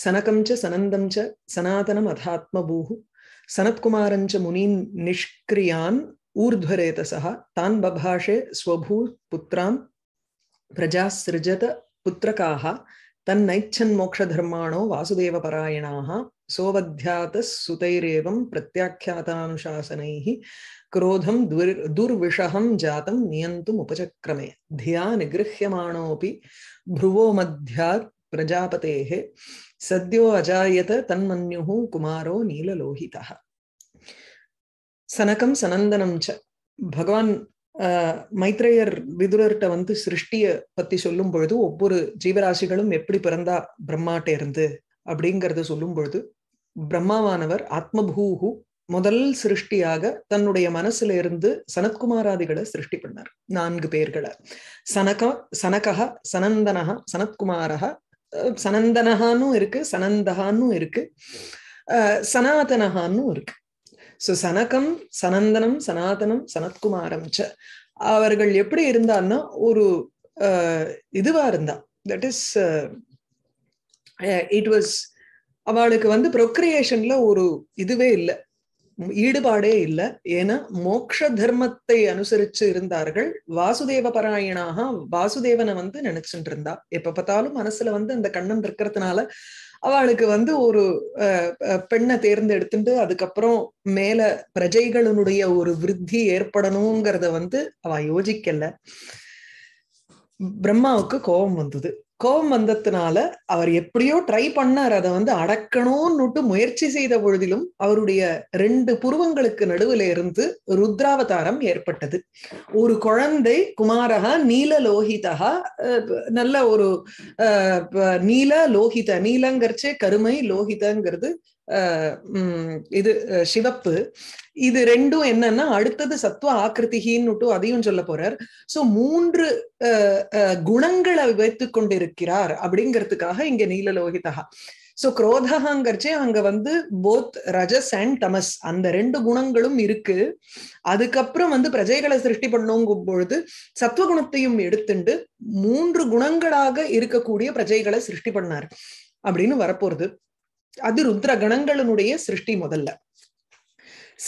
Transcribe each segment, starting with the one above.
सनकं च सनन्दं च सनातनम् अथात्मभूः सनत्कुमारं च मुनीन् निष्क्रियान् ऊर्ध्वरेतसः तान् बभाषे स्वभूपुत्रां प्रजासृजत पुत्रकाः तन्नैच्छन्मोक्षधर्माणो वासुदेवपरायणाः सोवध्यातस्सुतैरेवं प्रत्याख्यातानुशासनैः क्रोधं दुर् दुर्विषहं जातं नियन्तुमुपचक्रमे धिया निगृह्यमाणोऽपि भ्रुवो मध्यात् பிரஜாபதே சத்யோ அஜாயத தன்மன்யு குமாரோ நீலலோகிதः சனகம் சனந்தனம் ச பகவான் மைத்ரேயர் விதுரர்கிட்ட வந்து சிருஷ்டிய பத்தி சொல்லும் பொழுது ஒவ்வொரு ஜீவராசிகளும் எப்படி பிறந்தா பிரம்மாட்ட இருந்து அப்படிங்கறத சொல்லும் பொழுது பிரம்மாவானவர் ஆத்மபூகு முதல் சிருஷ்டியாக தன்னுடைய மனசுல இருந்து சனத்குமாராதிகளை சிருஷ்டி பண்ணார் நான்கு பேர்களை சனக சனகா சனந்தனகா சனத்குமாரா சனந்தனஹான்னு இருக்கு சனந்தகான்னு இருக்கு சனாதனஹான்னு இருக்கு ஸோ சனகம் சனந்தனம் சனாதனம் சனத்குமாரம் ச அவர்கள் எப்படி இருந்தான்னா ஒரு இதுவா இருந்தா தட் இஸ் இட் வாஸ் அவளுக்கு வந்து ப்ரொக்ரியேஷன்ல ஒரு இதுவே இல்லை ஈடுபாடே இல்லை ஏன்னா மோக்ஷ தர்மத்தை அனுசரிச்சு இருந்தார்கள் வாசுதேவ பராயணாக வாசுதேவனை வந்து நினைச்சுட்டு இருந்தா எப்ப பார்த்தாலும் மனசுல வந்து அந்த கண்ணம் இருக்கிறதுனால அவளுக்கு வந்து ஒரு பெண்ணை தேர்ந்தெடுத்துட்டு அதுக்கப்புறம் மேல பிரஜைகளினுடைய ஒரு விருத்தி ஏற்படணுங்கிறத வந்து அவ யோசிக்கல பிரம்மாவுக்கு கோபம் வந்தது கோபம் வந்ததுனால அவர் எப்படியோ ட்ரை பண்ணார் அதை வந்து அடக்கணும்னுட்டு முயற்சி செய்த பொழுதிலும் அவருடைய ரெண்டு புருவங்களுக்கு நடுவுல இருந்து ருத்ராவதாரம் ஏற்பட்டது ஒரு குழந்தை குமாரகா நீல லோகிதா நல்ல ஒரு நீல லோகித நீலங்கிறச்சே கருமை லோகிதங்கிறது இது சிவப்பு இது ரெண்டும் என்னன்னா அடுத்தது சத்துவ ஆக்கிருத்திகின்னு அதையும் சொல்ல போறார் சோ மூன்று குணங்களை வைத்து கொண்டிருக்கிறார் அப்படிங்கிறதுக்காக இங்க நீல லோகிதா சோ குரோதகாங்கிறச்சே அங்க வந்து போத் ரஜஸ் அண்ட் தமஸ் அந்த ரெண்டு குணங்களும் இருக்கு அதுக்கப்புறம் வந்து பிரஜைகளை சிருஷ்டி பண்ணுங்கும் பொழுது சத்துவகுணத்தையும் எடுத்துண்டு மூன்று குணங்களாக இருக்கக்கூடிய பிரஜைகளை சிருஷ்டி பண்ணார் அப்படின்னு வரப்போறது அது ருத்ர கணங்களினுடைய சிருஷ்டி முதல்ல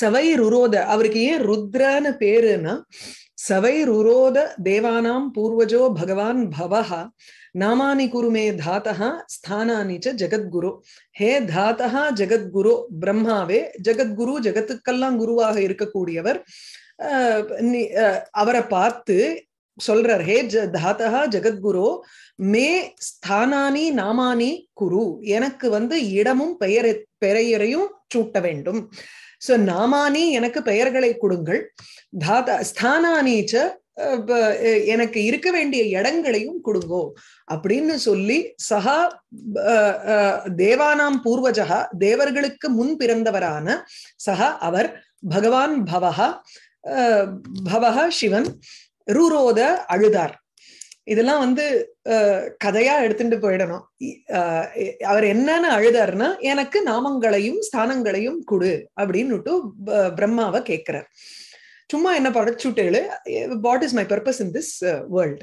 சவை ருரோத அவருக்கு ஏன் ருத்ரன்னு பேருன்னா சவை ருரோத தேவானாம் பூர்வஜோ பகவான் பவஹா நாமானி குருமே தாத்தஹா ஸ்தானானி ச ஜெகத்குரு ஹே தாத்தா ஜெகத்குரு பிரம்மாவே ஜெகத்குரு ஜெகத்துக்கெல்லாம் குருவாக இருக்கக்கூடியவர் அவரை பார்த்து சொல்றார் ஹே தாத்தா ஜெகத்குரு மே ஸ்தானானி நாமானி குரு எனக்கு வந்து இடமும் பெயர் பெயரையும் சூட்ட வேண்டும் சோ நாமானி எனக்கு பெயர்களை கொடுங்கள் தாத்தா ஸ்தானானிச்ச எனக்கு இருக்க வேண்டிய இடங்களையும் கொடுங்கோ அப்படின்னு சொல்லி சஹா தேவானாம் பூர்வஜகா தேவர்களுக்கு முன் பிறந்தவரான சஹா அவர் பகவான் பவஹா பவஹா சிவன் ரூரோத அழுதார் இதெல்லாம் வந்து கதையா எடுத்துட்டு போயிடணும் அவர் என்னன்னு அழுதாருன்னா எனக்கு நாமங்களையும் ஸ்தானங்களையும் கொடு அப்படின்னுட்டு பிரம்மாவை கேட்கிறார் சும்மா என்ன படைச்சுட்டேளு what is my purpose in this world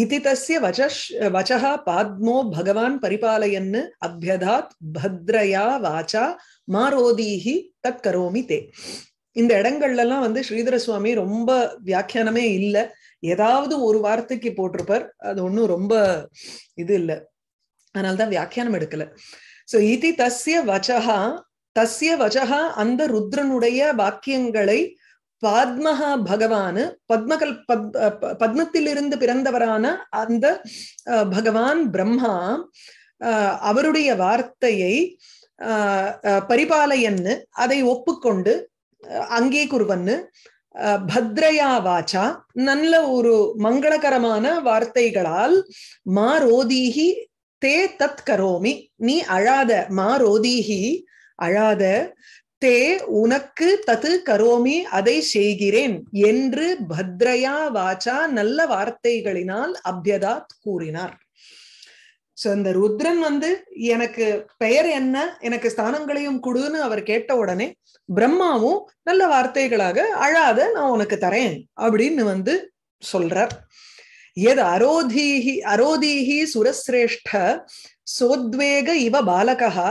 இதி தஸ்ய வச்ச வச்சா பாத்மோ பகவான் பரிபாலயன்னு அபியதாத் பத்ரயா வாச்சா மாரோதீஹி தத் கரோமி தே இந்த இடங்கள்ல எல்லாம் வந்து ஸ்ரீதர சுவாமி ரொம்ப வியாக்கியானமே இல்லை ஏதாவது ஒரு வார்த்தைக்கு போட்டிருப்பார் அது ஒன்றும் ரொம்ப இது இல்லை அதனால்தான் வியாக்கியானம் எடுக்கல சோ இதி தஸ்ய வச்சகா தஸ்ய வச்சகா அந்த ருத்ரனுடைய வாக்கியங்களை பத்மஹா பகவானு பத்மகல் பத் பத்மத்திலிருந்து பிறந்தவரான அந்த பகவான் பிரம்மா அவருடைய வார்த்தையை பரிபாலையன்னு அதை ஒப்புக்கொண்டு அங்கீகுருவன்னு பத்ரையா வாச்சா நல்ல ஒரு மங்களகரமான வார்த்தைகளால் மா ரோதீஹி தே தத் கரோமி நீ அழாத மா ரோதீஹி அழாத தே உனக்கு தத்து கரோமி அதை செய்கிறேன் என்று பத்ரையா வாச்சா நல்ல வார்த்தைகளினால் அபியதாத் கூறினார் சோ இந்த ருத்ரன் வந்து எனக்கு பெயர் என்ன எனக்கு ஸ்தானங்களையும் கொடுன்னு அவர் கேட்ட உடனே பிரம்மாவும் நல்ல வார்த்தைகளாக அழாத நான் உனக்கு தரேன் அப்படின்னு வந்து சொல்றார் எது அரோதீஹி அரோதீஹி சுரஸ்ரேஷ்ட சோத்வேக இவ பாலகா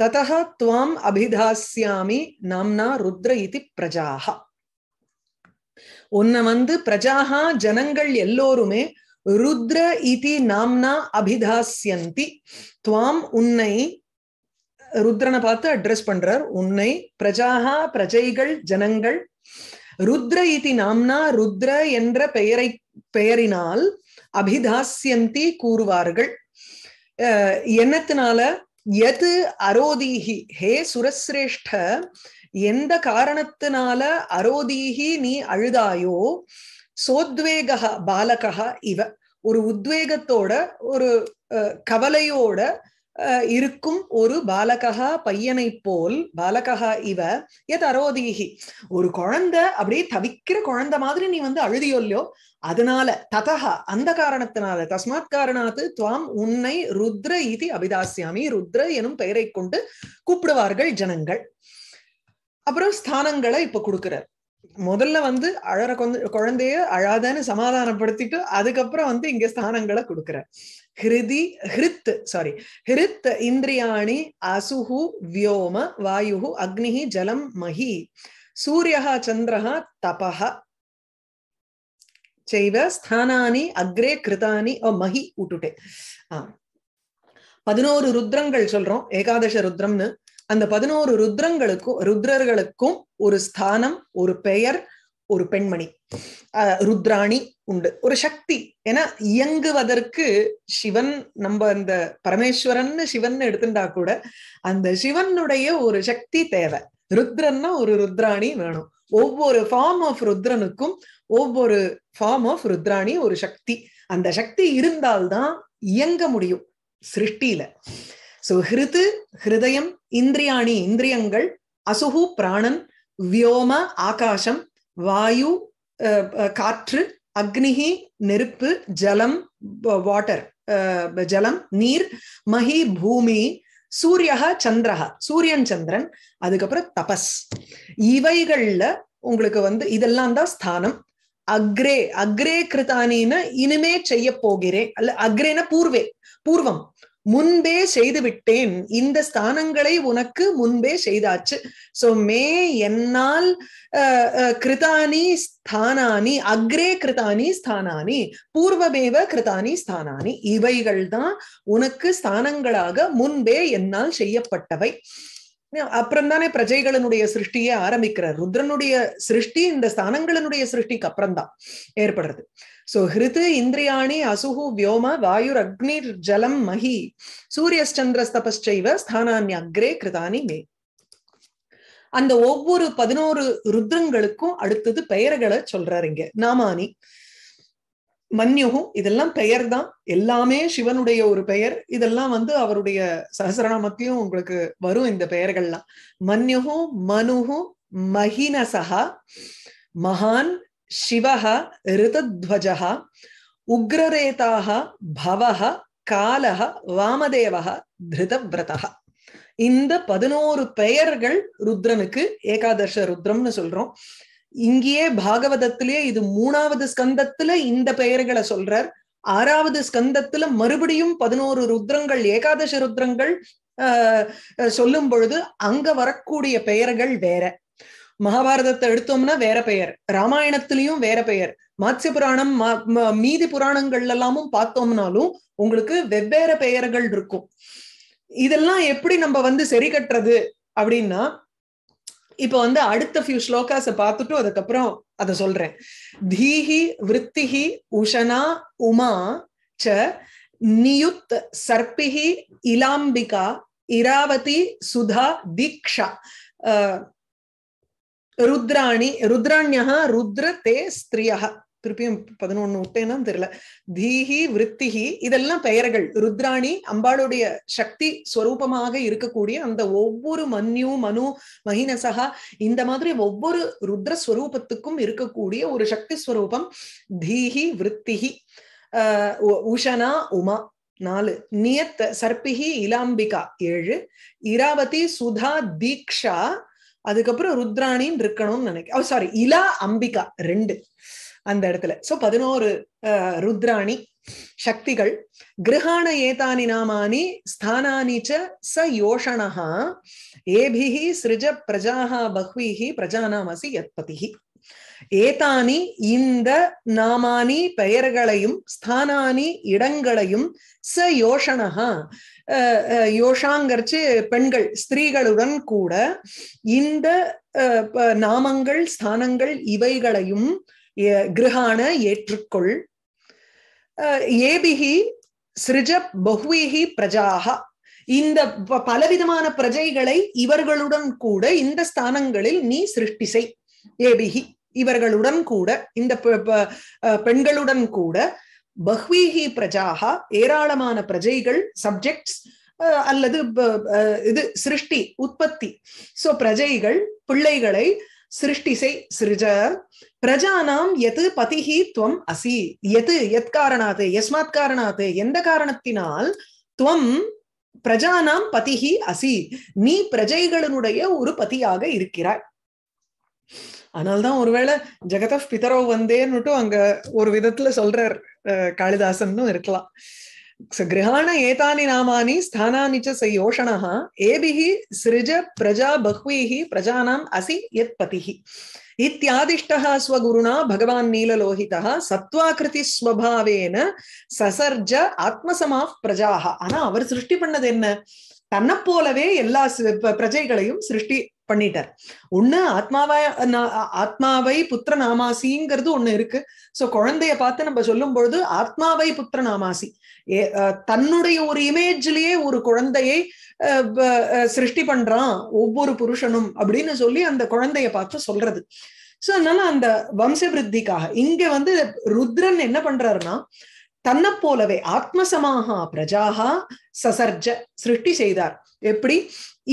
ததா துவாம் அபிதாசியாமி நாம்னா ருத்ர இது பிரஜாகா உன்னை வந்து பிரஜாகா ஜனங்கள் எல்லோருமே ருத்ர இதி நாம்னா அபிதாசியந்தி துவாம் உன்னை ருத்ரனை பார்த்து அட்ரஸ் பண்றார் உன்னை பிரஜாகா பிரஜைகள் ஜனங்கள் ருத்ர இதி நாம்னா ருத்ர என்ற பெயரை பெயரினால் அபிதாசியந்தி கூறுவார்கள் என்னத்தினால எது அரோதீகி ஹே சுரஸ்ரேஷ்ட எந்த காரணத்தினால அரோதீகி நீ அழுதாயோ சோத்வேக பாலகா இவ ஒரு உத்வேகத்தோட ஒரு கவலையோட இருக்கும் ஒரு பாலகா பையனை போல் பாலகா இவ எத் அரோதீகி ஒரு குழந்தை அப்படியே தவிக்கிற குழந்தை மாதிரி நீ வந்து அழுதியொல்லையோ அதனால ததஹா அந்த காரணத்தினால தஸ்மாத் காரணாத்து துவாம் உன்னை ருத்ர இதி அபிதாசியாமி ருத்ர எனும் பெயரை கொண்டு கூப்பிடுவார்கள் ஜனங்கள் அப்புறம் ஸ்தானங்களை இப்ப கொடுக்கிறார் முதல்ல வந்து அழற குழந்தைய அழாதன்னு சமாதானப்படுத்திட்டு அதுக்கப்புறம் வந்து இங்க ஸ்தானங்களை கொடுக்குற ஹிருதி ஹிருத் சாரி ஹிருத் இந்திரியாணி அசுகு வியோம வாயு அக்னி ஜலம் மஹி சூரிய சந்திரஹா தபஹ செய்வ ஸ்தானானி அக்ரே கிருதானி ஓ மஹி ஆஹ் பதினோரு ருத்ரங்கள் சொல்றோம் ஏகாதச ருத்ரம்னு அந்த பதினோரு ருத்ரங்களுக்கும் ருத்ரர்களுக்கும் ஒரு ஸ்தானம் ஒரு பெயர் ஒரு பெண்மணி ருத்ராணி உண்டு ஒரு சக்தி ஏன்னா இயங்குவதற்கு சிவன் நம்ம அந்த பரமேஸ்வரன் சிவன் எடுத்துட்டா கூட அந்த சிவனுடைய ஒரு சக்தி தேவை ருத்ரன்னா ஒரு ருத்ராணி வேணும் ஒவ்வொரு ஃபார்ம் ஆஃப் ருத்ரனுக்கும் ஒவ்வொரு ஃபார்ம் ஆஃப் ருத்ராணி ஒரு சக்தி அந்த சக்தி இருந்தால்தான் இயங்க முடியும் சிருஷ்டியில சோ ஹிருது ஹிருதயம் இந்திரியாணி இந்திரியங்கள் அசுகு பிராணன் வியோம ஆகாசம் வாயு காற்று அக்னிகி நெருப்பு ஜலம் வாட்டர் ஜலம் நீர் மகி பூமி சூரியக சந்திரக சூரியன் சந்திரன் அதுக்கப்புறம் தபஸ் இவைகள்ல உங்களுக்கு வந்து இதெல்லாம் தான் ஸ்தானம் அக்ரே அக்ரே கிருதானின்னு இனிமே செய்ய போகிறேன் அல்ல அக்ரேன பூர்வே பூர்வம் முன்பே செய்து விட்டேன் இந்த ஸ்தானங்களை உனக்கு முன்பே செய்தாச்சு சோ மே என்னால் கிருதானி ஸ்தானானி அக்ரே கிருதானி ஸ்தானானி பூர்வமேவ கிருதானி ஸ்தானானி இவைகள் தான் உனக்கு ஸ்தானங்களாக முன்பே என்னால் செய்யப்பட்டவை அப்புறம் தானே பிரஜைகளினுடைய சிருஷ்டியே ஆரம்பிக்கிறார் ருத்ரனுடைய சிருஷ்டி இந்த ஸ்தானங்களினுடைய சிருஷ்டிக்கு அப்புறம் தான் ஏற்படுறது சோ ஹிருது இந்திரியாணி அசுகு வியோம வாயுர் அக்னி ஜலம் மகி சூரியஸ்சந்திரஸ்தபைவ ஸ்தானானி அக்ரே கிருதானி மே அந்த ஒவ்வொரு பதினோரு ருத்ரங்களுக்கும் அடுத்தது பெயர்களை சொல்றாரு இங்க நாமானி மன்யுகு இதெல்லாம் பெயர் தான் எல்லாமே சிவனுடைய ஒரு பெயர் இதெல்லாம் வந்து அவருடைய சஹசிரநாமத்தையும் உங்களுக்கு வரும் இந்த பெயர்கள்லாம் மன்யுகு மனுகு மகினசகா மகான் சிவஹ ரிதத்வஜः உக்ரரேதாः பவஹ காலஹ வாமதேவஹ திருதவிரதः இந்த பதினோரு பெயர்கள் ருத்ரனுக்கு ஏகாதச ருத்ரம்னு சொல்றோம் இங்கேயே பாகவதத்திலேயே இது மூணாவது ஸ்கந்தத்துல இந்த பெயர்களை சொல்றார் ஆறாவது ஸ்கந்தத்துல மறுபடியும் பதினோரு ருத்ரங்கள் ஏகாதச ருத்ரங்கள் சொல்லும் பொழுது அங்க வரக்கூடிய பெயர்கள் வேற மகாபாரதத்தை எடுத்தோம்னா வேற பெயர் ராமாயணத்திலையும் வேற பெயர் மாத்ய புராணம் மீதி புராணங்கள் எல்லாமும் பார்த்தோம்னாலும் உங்களுக்கு வெவ்வேறு பெயர்கள் இருக்கும் இதெல்லாம் எப்படி நம்ம வந்து சரி கட்டுறது அப்படின்னா இப்ப வந்து அடுத்த ஃபியூ ஸ்லோகாஸ பார்த்துட்டு அதுக்கப்புறம் அத சொல்றேன் தீஹி விற்த்திஹி உஷனா உமா ச நியுத் சர்பிஹி இலாம்பிகா இராவதி சுதா தீக்ஷா ருத்ராணி ருத்ராண்யா ருத்ர தே ஸ்திரியா திருப்பியும் பதினொன்னு விட்டேன்னா தெரியல தீஹி விற்த்திஹி இதெல்லாம் பெயர்கள் ருத்ராணி அம்பாளுடைய சக்தி ஸ்வரூபமாக இருக்கக்கூடிய அந்த ஒவ்வொரு மன்யு மனு மகினசகா இந்த மாதிரி ஒவ்வொரு ருத்ரஸ்வரூபத்துக்கும் இருக்கக்கூடிய ஒரு சக்தி ஸ்வரூபம் தீஹி விற்த்திஹி ஆஹ் உஷனா உமா நாலு நியத் சர்பிகி இலாம்பிகா ஏழு இராவதி சுதா தீக்ஷா அதுக்கப்புறம் ருத்ராணின்னு இருக்கணும்னு நினைக்கிறேன் சாரி oh, இலா அம்பிகா ரெண்டு அந்த இடத்துல சோ பதினோரு ருத்ராணி சக்திகள் கிரகாண ஏதானி நாமானி ஸ்தானானி ச ச ஏபிஹி சிருஜ பிரஜாஹா பஹ்வீஹி பிரஜானாமசி யத்பதிஹி ஏதானி இந்த நாமானி பெயர்களையும் ஸ்தானானி இடங்களையும் ச யோஷணா யோஷாங்கரிச்சு பெண்கள் ஸ்திரீகளுடன் கூட இந்த நாமங்கள் ஸ்தானங்கள் இவைகளையும் கிரகான ஏற்றுக்கொள் ஏபிகி சிருஜ பஹ்வீகி பிரஜாக இந்த பலவிதமான பிரஜைகளை இவர்களுடன் கூட இந்த ஸ்தானங்களில் நீ சிருஷ்டி செய் ஏபிகி இவர்களுடன் கூட இந்த பெண்களுடன் கூட பஹ்வீஹி பிரஜாகா ஏராளமான பிரஜைகள் சப்ஜெக்ட்ஸ் அல்லது இது சிருஷ்டி உற்பத்தி சோ பிரஜைகள் பிள்ளைகளை சிருஷ்டி செய் சிருஜ பிரஜானாம் எது பதிஹி துவம் அசி எது எத் காரணாத்து எஸ்மாத் காரணாத்து எந்த காரணத்தினால் துவம் பிரஜானாம் பதிஹி அசி நீ பிரஜைகளினுடைய ஒரு பதியாக இருக்கிறாய் அதனால்தான் ஒருவேளை ஜெகத பிதரோ வந்தேன்னுட்டு அங்க ஒரு விதத்துல சொல்றார் காளிதாசன்னு இருக்கலாம் கிரகாண ஏதானி நாமானி ஸ்தானானி ச சயோஷணா ஏபிஹ சிருஜ பிரஜா பஹ்வீஹ பிரஜானாம் அசி யத் பதிஹ இத்தியாதிஷ்டः स्वगुरुणा भगवान् नीललोहितः சத்வாகிருதிஸ்வபாவேன சசர்ஜ ஆத்மசமாப் பிரஜாக ஆனா அவர் சிருஷ்டி பண்ணது என்ன தன்னை போலவே எல்லா பிரஜைகளையும் சிருஷ்டி பண்ணிட்டார் ஒண்ணு ஆத்மாவை ஆத்மாவை புத்திர நாமாசிங்கிறது ஒண்ணு இருக்கு சோ குழந்தைய பார்த்து நம்ம சொல்லும் பொழுது ஆத்மாவை புத்திர நாமாசி தன்னுடைய ஒரு இமேஜ்லயே ஒரு குழந்தையை சிருஷ்டி பண்றான் ஒவ்வொரு புருஷனும் அப்படின்னு சொல்லி அந்த குழந்தைய பார்த்து சொல்றது சோ அதனால அந்த வம்ச விருத்திக்காக இங்க வந்து ருத்ரன் என்ன பண்றாருன்னா தன்னை போலவே ஆத்மசமாக பிரஜாகா சசர்ஜ சிருஷ்டி செய்தார் எப்படி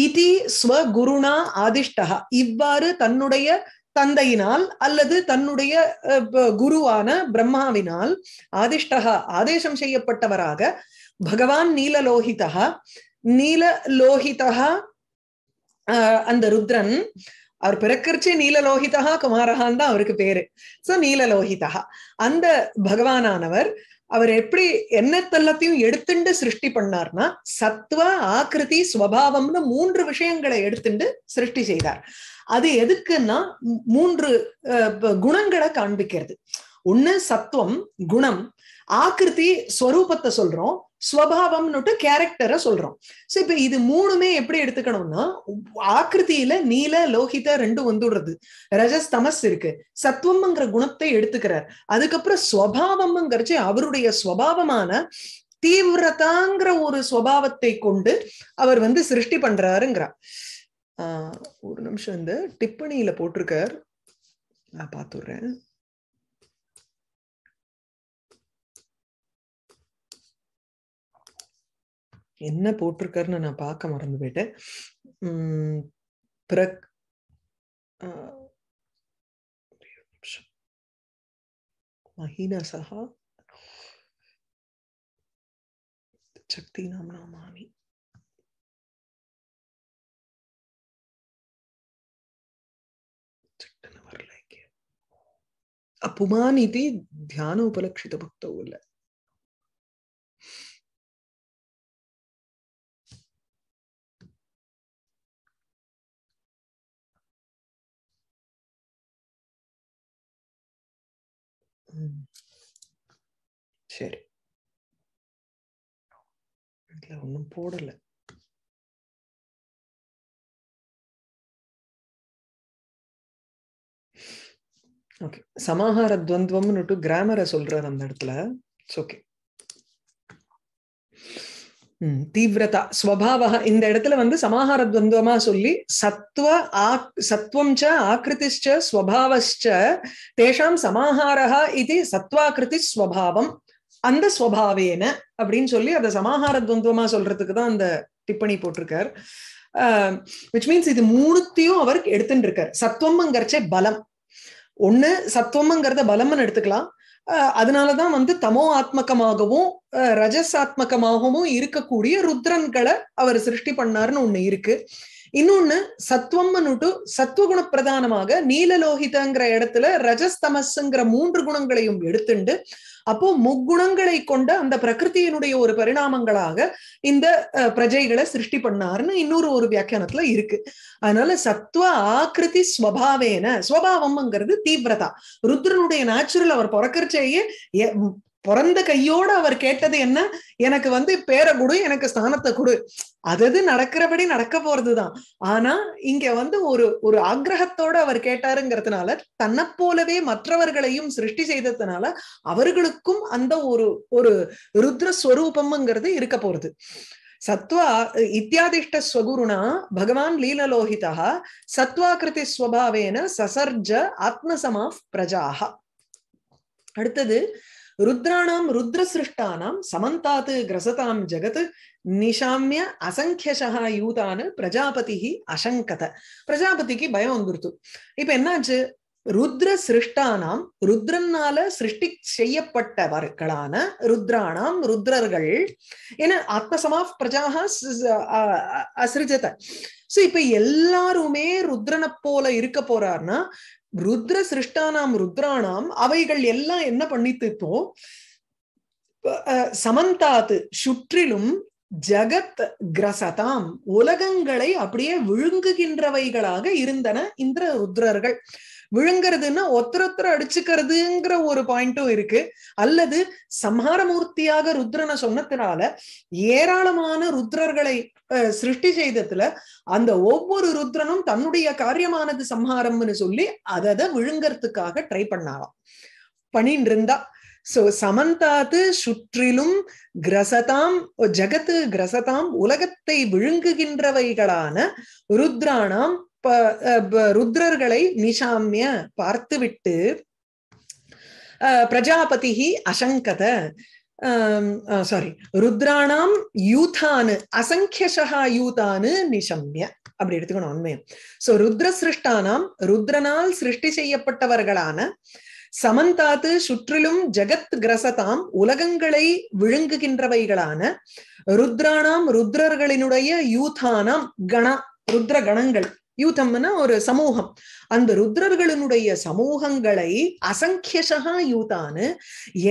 இதி ஸ்வகுருணா ஆதிஷ்டகா இவ்வாறு தன்னுடைய தந்தையினால் அல்லது தன்னுடைய குருவான பிரம்மாவினால் ஆதிஷ்டகா ஆதேசம் செய்யப்பட்டவராக பகவான் நீலலோகிதா நீலலோகிதா அந்த ருத்ரன் அவர் பிறக்கிறச்சே நீலலோகிதா குமாரகான் தான் அவருக்கு பேரு சோ நீலலோகிதா அந்த பகவானானவர் அவர் எப்படி என்னத்தெல்லாத்தையும் எடுத்துண்டு சிருஷ்டி பண்ணார்னா சத்வ ஆக்கிருதி சுவாவம்னு மூன்று விஷயங்களை எடுத்துண்டு சிருஷ்டி செய்தார் அது எதுக்குன்னா மூன்று குணங்களை காண்பிக்கிறது ஒண்ணு சத்துவம் குணம் ஆக்கிருத்தி ஸ்வரூபத்தை சொல்றோம் ஸ்வபாவம்னுட்டு கேரக்டரை சொல்றோம் சோ இப்ப இது மூணுமே எப்படி எடுத்துக்கணும்னா ஆக்கிருத்தியில நீல லோகித ரெண்டும் வந்துடுறது ரஜஸ் தமஸ் இருக்கு சத்துவம்ங்கிற குணத்தை எடுத்துக்கிறார் அதுக்கப்புறம் ஸ்வபாவம்ங்கிறச்சு அவருடைய ஸ்வபாவமான தீவிரதாங்கிற ஒரு ஸ்வபாவத்தை கொண்டு அவர் வந்து சிருஷ்டி பண்றாருங்கிறார் ஆஹ் ஒரு நிமிஷம் இந்த டிப்பணியில போட்டிருக்கார் நான் பார்த்துடுறேன் என்ன போட்டிருக்காருன்னு நான் பார்க்க மறந்து போயிட்டேன் பிரக் சஹா சக்தி நாம் நாமாமி அப்புமான் இது தியான உபலட்சித பக்தவும் இல்லை சரி இதில் ஒன்றும் போடலை ஓகே சமாகார துவந்துவம்னுட்டு கிராமரை சொல்றார் அந்த இடத்துல இட்ஸ் ஓகே தீவிரதா ஸ்வபாவ இந்த இடத்துல வந்து சமாஹார துவந்தமா சொல்லி சத்வ ஆக் சத்வம் ச ஆக்கிருதிச்ச ஸ்வபாவச்ச தேஷாம் சமாகாரா இது சத்வாக்கிருதி ஸ்வபாவம் அந்த ஸ்வபாவேன அப்படின்னு சொல்லி அதை சமாஹார துவந்தமா சொல்றதுக்கு தான் அந்த டிப்பணி போட்டிருக்கார் விச் மீன்ஸ் இது மூணுத்தையும் அவர் எடுத்துட்டு இருக்கார் சத்வம்ங்கிறச்சே பலம் ஒண்ணு சத்வம்ங்கிறத பலம்னு எடுத்துக்கலாம் அதனாலதான் வந்து தமோ ஆத்மகமாகவும் ரஜசாத்மகமாகவும் இருக்கக்கூடிய ருத்ரன்களை அவர் சிருஷ்டி பண்ணாருன்னு ஒண்ணு இருக்கு இன்னொன்னு சத்வம்னுட்டு சத்துவகுண பிரதானமாக நீலலோகிதங்கிற இடத்துல ரஜஸ்தமஸ்ங்கிற மூன்று குணங்களையும் எடுத்துண்டு அப்போ முக்குணங்களை கொண்ட அந்த பிரகிருத்தியினுடைய ஒரு பரிணாமங்களாக இந்த பிரஜைகளை சிருஷ்டி பண்ணாருன்னு இன்னொரு ஒரு வியாக்கியானத்துல இருக்கு அதனால சத்துவ ஆக்கிருதி ஸ்வபாவேன ஸ்வபாவம்ங்கிறது தீவிரதா ருத்ரனுடைய நேச்சுரல் அவர் பிறக்கிறச்சேயே பிறந்த கையோட அவர் கேட்டது என்ன எனக்கு வந்து பேரை கொடு எனக்கு ஸ்தானத்தை கொடு அதது நடக்கிறபடி நடக்க போறதுதான் ஆனா இங்க வந்து ஒரு ஒரு ஆக்கிரகத்தோட அவர் கேட்டாருங்கிறதுனால தன்னை போலவே மற்றவர்களையும் சிருஷ்டி செய்ததுனால அவர்களுக்கும் அந்த ஒரு ஒரு ருத்ரஸ்வரூபம்ங்கிறது இருக்க போறது சத்வா இத்தியாதிஷ்ட ஸ்வகுருனா பகவான் லீலலோகிதா சத்வாகிருதி ஸ்வபாவேன சசர்ஜ ஆத்மசமா பிரஜாக அடுத்தது ருத்ராணாம் ருத்ர சிருஷ்டானாம் கிரசதாம் ஜெகத் நிஷாமிய அசங்கியசா யூதானு பிரஜாபதி அசங்கத பிரஜாபதிக்கு பயம் வந்துருத்து இப்ப என்னாச்சு ருத்ர சிருஷ்டானாம் ருத்ரனால சிருஷ்டி செய்யப்பட்டவர்களான ருத்ராணாம் ருத்ரர்கள் என ஆத்மசமா பிரஜாக அசிருஜத சோ இப்ப எல்லாருமே ருத்ரனை போல இருக்க போறார்னா ருத்ர சிருஷ்டானாம் ருத்ராணாம் அவைகள் எல்லாம் என்ன பண்ணித்து இப்போ சமந்தாத்து சுற்றிலும் ஜகத் கிரசதாம் உலகங்களை அப்படியே விழுங்குகின்றவைகளாக இருந்தன இந்த ருத்ரர்கள் விழுங்கிறதுன்னா ஒருத்தரொத்தர அடிச்சுக்கிறதுங்கிற ஒரு பாயிண்டும் இருக்கு அல்லது சம்ஹாரமூர்த்தியாக ருத்ரனை சொன்னதுனால ஏராளமான ருத்ரர்களை சிருஷ்டி செய்ததுல அந்த ஒவ்வொரு ருத்ரனும் தன்னுடைய காரியமானது சம்ஹாரம்னு சொல்லி அதை விழுங்கறதுக்காக ட்ரை பண்ணாலாம் பண்ணின்னு இருந்தா சோ சமந்தாது சுற்றிலும் கிரசதாம் ஜகத்து கிரசதாம் உலகத்தை விழுங்குகின்றவைகளான ருத்ரானாம் ருத்ரர்களை நிஷாமிய பார்த்துவிட்டு பிரஜாபதி அசங்கத சாரி ருத்ராணாம் யூதானு அசங்கியசா யூதானு நிஷம்ய அப்படி எடுத்துக்கணும் உண்மையம் சோ ருத்ர சிருஷ்டானாம் ருத்ரனால் சிருஷ்டி செய்யப்பட்டவர்களான சமந்தாத்து சுற்றிலும் ஜெகத் கிரசதாம் உலகங்களை விழுங்குகின்றவைகளான ருத்ராணாம் ருத்ரர்களினுடைய யூதானாம் கண ருத்ர கணங்கள் யூதம்னா ஒரு சமூகம் அந்த ருத்ரர்களினுடைய சமூகங்களை அசங்கியசகா யூதான்னு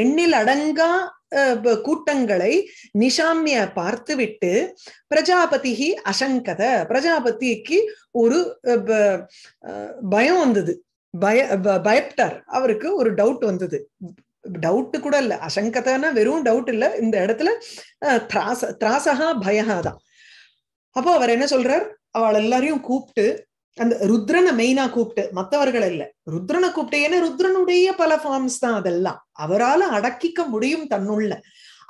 எண்ணில் அடங்கா கூட்டங்களை நிஷாமிய விட்டு பிரஜாபதிகி அசங்கத பிரஜாபதிக்கு ஒரு பயம் வந்தது பய பயப்டார் அவருக்கு ஒரு டவுட் வந்தது டவுட் கூட இல்ல அசங்கதன்னா வெறும் டவுட் இல்ல இந்த இடத்துல திராச திராசகா பயகாதான் அப்போ அவர் என்ன சொல்றார் அவள் எல்லாரையும் கூப்பிட்டு அந்த ருத்ரனை மெயினா கூப்பிட்டு மற்றவர்கள் இல்ல ருத்ரனை கூப்பிட்டு ஏன்னா ருத்ரனுடைய பல ஃபார்ம்ஸ் தான் அதெல்லாம் அவரால அடக்கிக்க முடியும் தன்னுள்ள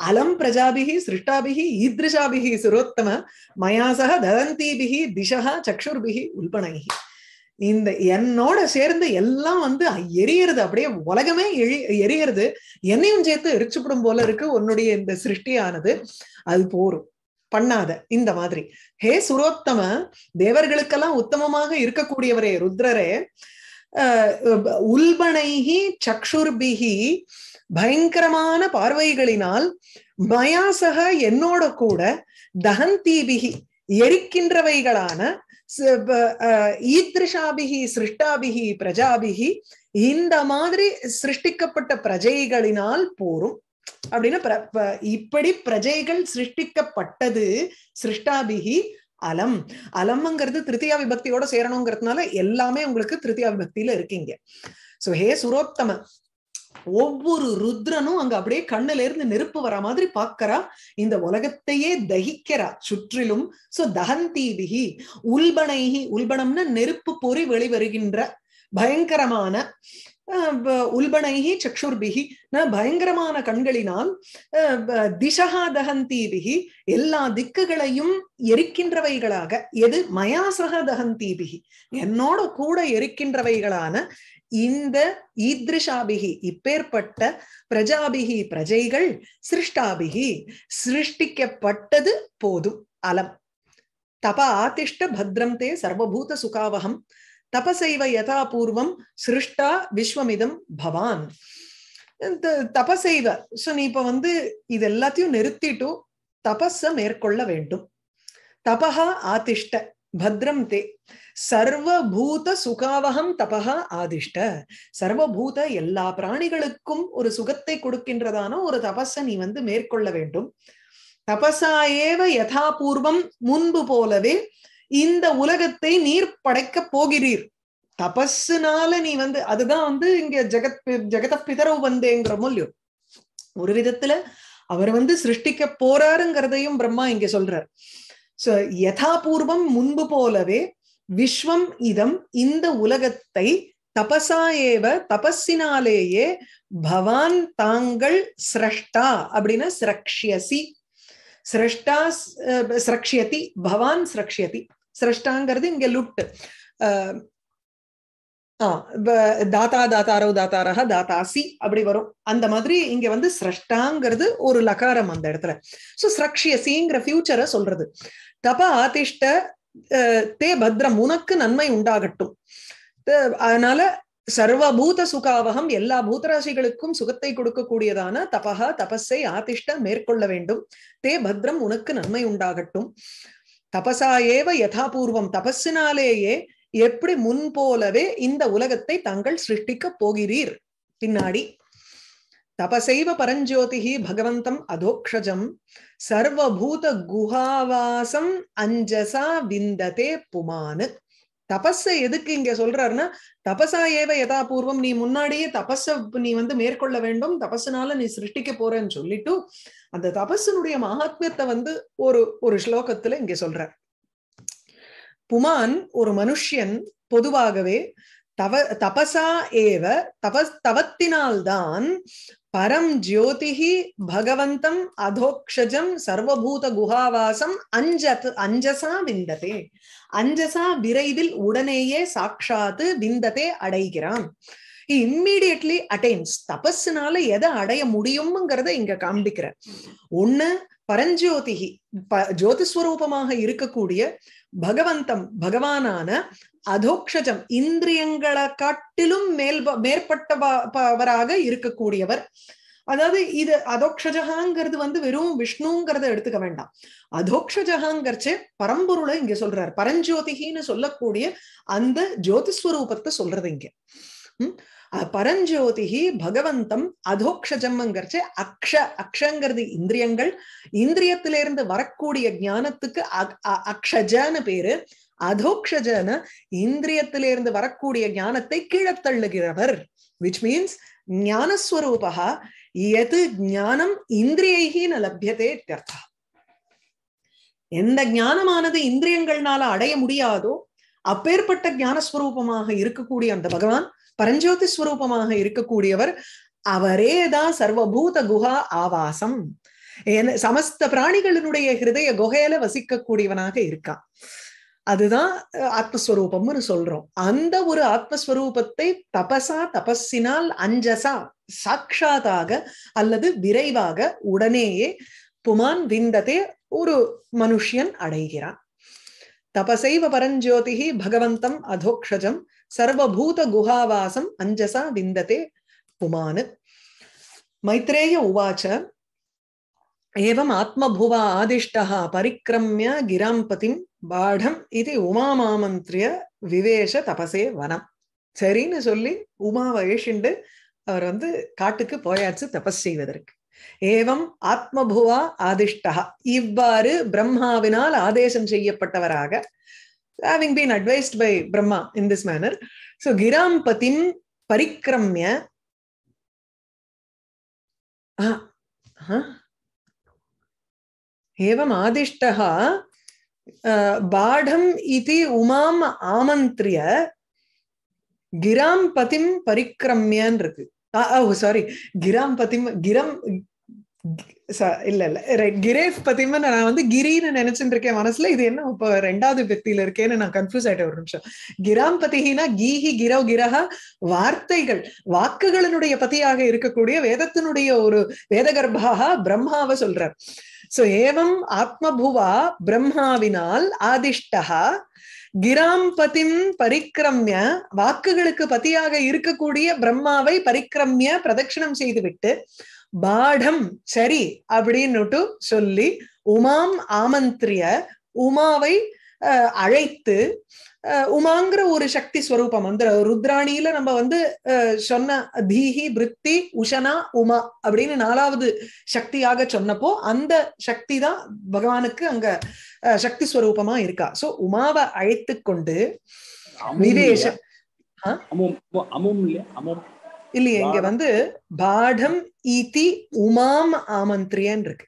அலம் பிரஜாபிகி சிருஷ்டாபிகி ஈத்ரிஷாபிகி சுரோத்தம மயாசக ததந்தீபிகி திசகா சக்ஷுர்பிகி உல்பனகி இந்த என்னோட சேர்ந்து எல்லாம் வந்து எரியறது அப்படியே உலகமே எழி எரியறது என்னையும் சேர்த்து எரிச்சுப்படும் போல இருக்கு உன்னுடைய இந்த சிருஷ்டியானது அது போரும் பண்ணாத இந்த மாதிரி ஹே சுரோத்தம தேவர்களுக்கெல்லாம் உத்தமமாக இருக்கக்கூடியவரே ருத்ரரே உல்பனைஹி சக்ஷுர்பிஹி பயங்கரமான பார்வைகளினால் மயாசக என்னோட கூட தகந்தீபிகி எரிக்கின்றவைகளான ஈத்ரிஷாபிகி சிருஷ்டாபிகி பிரஜாபிகி இந்த மாதிரி சிருஷ்டிக்கப்பட்ட பிரஜைகளினால் போரும் அப்படின்னு இப்படி பிரஜைகள் சிருஷ்டிக்கப்பட்டது சிருஷ்டாபிகி அலம் அலம்ங்கிறது திருத்தியா விபக்தியோட சேரணுங்கிறதுனால எல்லாமே உங்களுக்கு திருத்தியா விபக்தியில இருக்கீங்க சோ ஹே சுரோத்தம ஒவ்வொரு ருத்ரனும் அங்க அப்படியே கண்ணுல இருந்து நெருப்பு வர மாதிரி பாக்குறா இந்த உலகத்தையே தகிக்கிறா சுற்றிலும் சோ தகந்தீபிகி உல்பனைகி உல்பனம்னா நெருப்பு பொறி வெளிவருகின்ற பயங்கரமான உல்பனைஹி சக்ஷுர்பிகி ந பயங்கரமான கண்களினால் திசகா தகந்தீபிகி எல்லா திக்குகளையும் எரிக்கின்றவைகளாக எது மயாசக தகந்தீபிகி என்னோட கூட எரிக்கின்றவைகளான இந்த ஈத்ரிஷாபிகி இப்பேற்பட்ட பிரஜாபிகி பிரஜைகள் சிருஷ்டாபிகி சிருஷ்டிக்கப்பட்டது போதும் அலம் தப ஆதிஷ்ட பத்ரம் தே சர்வபூத சுகாவகம் தபசைவ யதா பூர்வம் சிருஷ்டா விஸ்வமிதம் பவான் தபசைவ சோ நீ இப்ப வந்து இது எல்லாத்தையும் நிறுத்திட்டு தபஸ மேற்கொள்ள வேண்டும் தபஹா ஆதிஷ்ட பத்ரம் தே சர்வபூத சுகாவகம் தபா ஆதிஷ்ட சர்வபூத எல்லா பிராணிகளுக்கும் ஒரு சுகத்தை கொடுக்கின்றதான ஒரு தபஸ நீ வந்து மேற்கொள்ள வேண்டும் தபசா ஏவ யதாபூர்வம் முன்பு போலவே இந்த உலகத்தை நீர் படைக்க போகிறீர் தபஸ்னால நீ வந்து அதுதான் வந்து இங்க ஜெகத் ஜெகத பிதரவு வந்தேங்கிற மூல்யம் ஒரு விதத்துல அவர் வந்து சிருஷ்டிக்க போறாருங்கிறதையும் பிரம்மா இங்க சொல்றார் சோ யதாபூர்வம் முன்பு போலவே விஸ்வம் இதம் இந்த உலகத்தை தபசா ஏவ தபஸினாலேயே பவான் தாங்கள் சிரஷ்டா அப்படின்னா சிரக்ஷியசி சிரஷ்டா சிரக்ஷியதி பவான் சிரக்ஷியதி சிரஷ்டாங்கிறது இங்க லுட் தாத்தா தாத்தாரோ தாத்தாரா தாத்தாசி அப்படி வரும் அந்த மாதிரி இங்க வந்து சிரஷ்டாங்கிறது ஒரு லகாரம் அந்த இடத்துல சோ சிரக்ஷியசிங்கிற ஃபியூச்சரை சொல்றது தப ஆதிஷ்ட தே பத்ரம் உனக்கு நன்மை உண்டாகட்டும் அதனால சர்வபூத சுகாவகம் எல்லா பூதராசிகளுக்கும் சுகத்தை கொடுக்கக்கூடியதான தபா தபஸை ஆதிஷ்ட மேற்கொள்ள வேண்டும் தே பத்ரம் உனக்கு நன்மை உண்டாகட்டும் தபசாயேவ யதாபூர்வம் தபஸினாலேயே எப்படி முன் போலவே இந்த உலகத்தை தாங்கள் சிருஷ்டிக்க போகிறீர் பின்னாடி தபசைவ பரஞ்சோதி பகவந்தம் அதோக்ஷஜம் சர்வபூத குஹாவாசம் அஞ்சசா விந்ததே புமானு தபஸை எதுக்கு இங்க சொல்றாருன்னா தபசா ஏவ யதாபூர்வம் நீ முன்னாடியே தபஸ நீ வந்து மேற்கொள்ள வேண்டும் தபசுனால நீ சிருஷ்டிக்க போறன்னு சொல்லிட்டு அந்த தபசனுடைய மகாத்மியத்தை வந்து ஒரு ஒரு ஸ்லோகத்துல இங்க சொல்ற புமான் ஒரு மனுஷியன் பொதுவாகவே தவ தபசா ஏவ தப தவத்தினால்தான் பரம் ஜோதிஹி பகவந்தம் அதோக்ஷஜம் சர்வபூத குஹாவாசம் அஞ்சத் அஞ்சசா விந்ததே அஞ்சசா விரைவில் உடனேயே சாட்சாத்து விந்ததே அடைகிறான் இம்மிடியட்லி அட்டைன்ஸ் தபஸ்னால எதை அடைய முடியும்ங்கிறத இங்க காண்பிக்கிற ஒண்ணு பரஞ்சோதிகி ஜோதிஸ்வரூபமாக இருக்கக்கூடிய பகவந்தம் பகவானான அதோக்ஷஜம் இந்திரியங்களை காட்டிலும் மேல் மேற்பட்டவராக இருக்கக்கூடியவர் அதாவது இது அதோக்ஷஜகாங்கிறது வந்து வெறும் விஷ்ணுங்கிறத எடுத்துக்க வேண்டாம் அதோக்ஷஜகாங்கிறச்சே பரம்பொருளை இங்க சொல்றார் பரஞ்சோதிகின்னு சொல்லக்கூடிய அந்த ஜோதிஸ்வரூபத்தை சொல்றது இங்க பரஞ்சோதிகி பகவந்தம் அதோக்ஷஜம்ங்கிறச்சு அக்ஷ அக்ஷங்கிறது இந்திரியங்கள் இந்திரியத்திலிருந்து வரக்கூடிய ஞானத்துக்கு அக்ஷஜன்னு பேரு அதோக்ஷஜன இந்திரியத்திலிருந்து வரக்கூடிய ஞானத்தை கீழத்தள்ளுகிறவர் விச் மீன்ஸ் ஞானஸ்வரூபா எது ஞானம் இந்திரியை ந லபியதே எந்த ஞானமானது இந்திரியங்கள்னால அடைய முடியாதோ அப்பேற்பட்ட ஞானஸ்வரூபமாக இருக்கக்கூடிய அந்த பகவான் பரஞ்சோதி ஸ்வரூபமாக இருக்கக்கூடியவர் அவரேதான் சர்வபூத குஹா ஆவாசம் சமஸ்த பிராணிகளினுடைய ஹிருதய குகையில வசிக்கக்கூடியவனாக இருக்கான் அதுதான் ஆத்மஸ்வரூபம்னு சொல்றோம் அந்த ஒரு ஆத்மஸ்வரூபத்தை தபசா தபஸினால் அஞ்சசா சாட்சாதாக அல்லது விரைவாக உடனேயே புமான் விந்ததே ஒரு மனுஷியன் அடைகிறான் தபசைவ பரஞ்சோதிகி பகவந்தம் அதோக்ஷஜம் சர்வபூத குஹாவாசம் அஞ்சசா விந்ததே புமானு மைத்ரேய உவாச்ச ஏவம் ஆத்மபுவா ஆதிஷ்டா பரிக்கிரமிய கிராம்பதிம் பாடம் இது உமாமாமந்திரிய விவேஷ தபசே வனம் சரின்னு சொல்லி உமாவை ஏஷிண்டு அவர் வந்து காட்டுக்கு போயாச்சு தபஸ் செய்வதற்கு ஏவம் ஆத்மபுவா ஆதிஷ்டா இவ்வாறு பிரம்மாவினால் ஆதேசம் செய்யப்பட்டவராக having been advised by Brahma in this manner so கிராம் பரிக்ரமிய பரிக்கிரமிய ஏவம் ஆதிஷ்டா பாடம் இது உமாம் ஆமந்திரிய கிராம் பதிம் பரிக்கிரமியன் இருக்கு சாரி கிராம் பதிம் கிரம் இல்ல இல்ல ரைட் கிரேஸ் பத்திமே நான் வந்து கிரின்னு நினைச்சுட்டு இருக்கேன் மனசுல இது என்ன இப்ப ரெண்டாவது வெத்தியில இருக்கேன்னு நான் கன்ஃபியூஸ் ஆயிட்டேன் ஒரு நிமிஷம் கிராம் பத்திகினா கீஹி கிரவ் கிரஹ வார்த்தைகள் வாக்குகளினுடைய பதியாக இருக்கக்கூடிய வேதத்தினுடைய ஒரு வேதகர்பாக பிரம்மாவை சொல்றார் சோ ஏவம் ஆத்மபுவா பிரம்மாவினால் ஆதிஷ்டா கிராம்பதிம் பரிக்கிரமிய வாக்குகளுக்கு பதியாக இருக்கக்கூடிய பிரம்மாவை பரிக்கிரமிய பிரதட்சிணம் செய்துவிட்டு பாடம் சரி அப்படின்னுட்டு சொல்லி உமாம் ஆமந்திரிய உமாவை அழைத்து உமாங்கிற ஒரு சக்தி ஸ்வரூபம் அந்த ருத்ராணியில நம்ம வந்து சொன்ன தீஹி பிருத்தி உஷனா உமா அப்படின்னு நாலாவது சக்தியாக சொன்னப்போ அந்த சக்தி தான் பகவானுக்கு அங்க சக்தி ஸ்வரூபமா இருக்கா சோ உமாவை அழைத்து கொண்டு நிவேஷ இல்லையே இங்க வந்து பாடம் ஈதி உமாம் ஆமந்திரியன் இருக்கு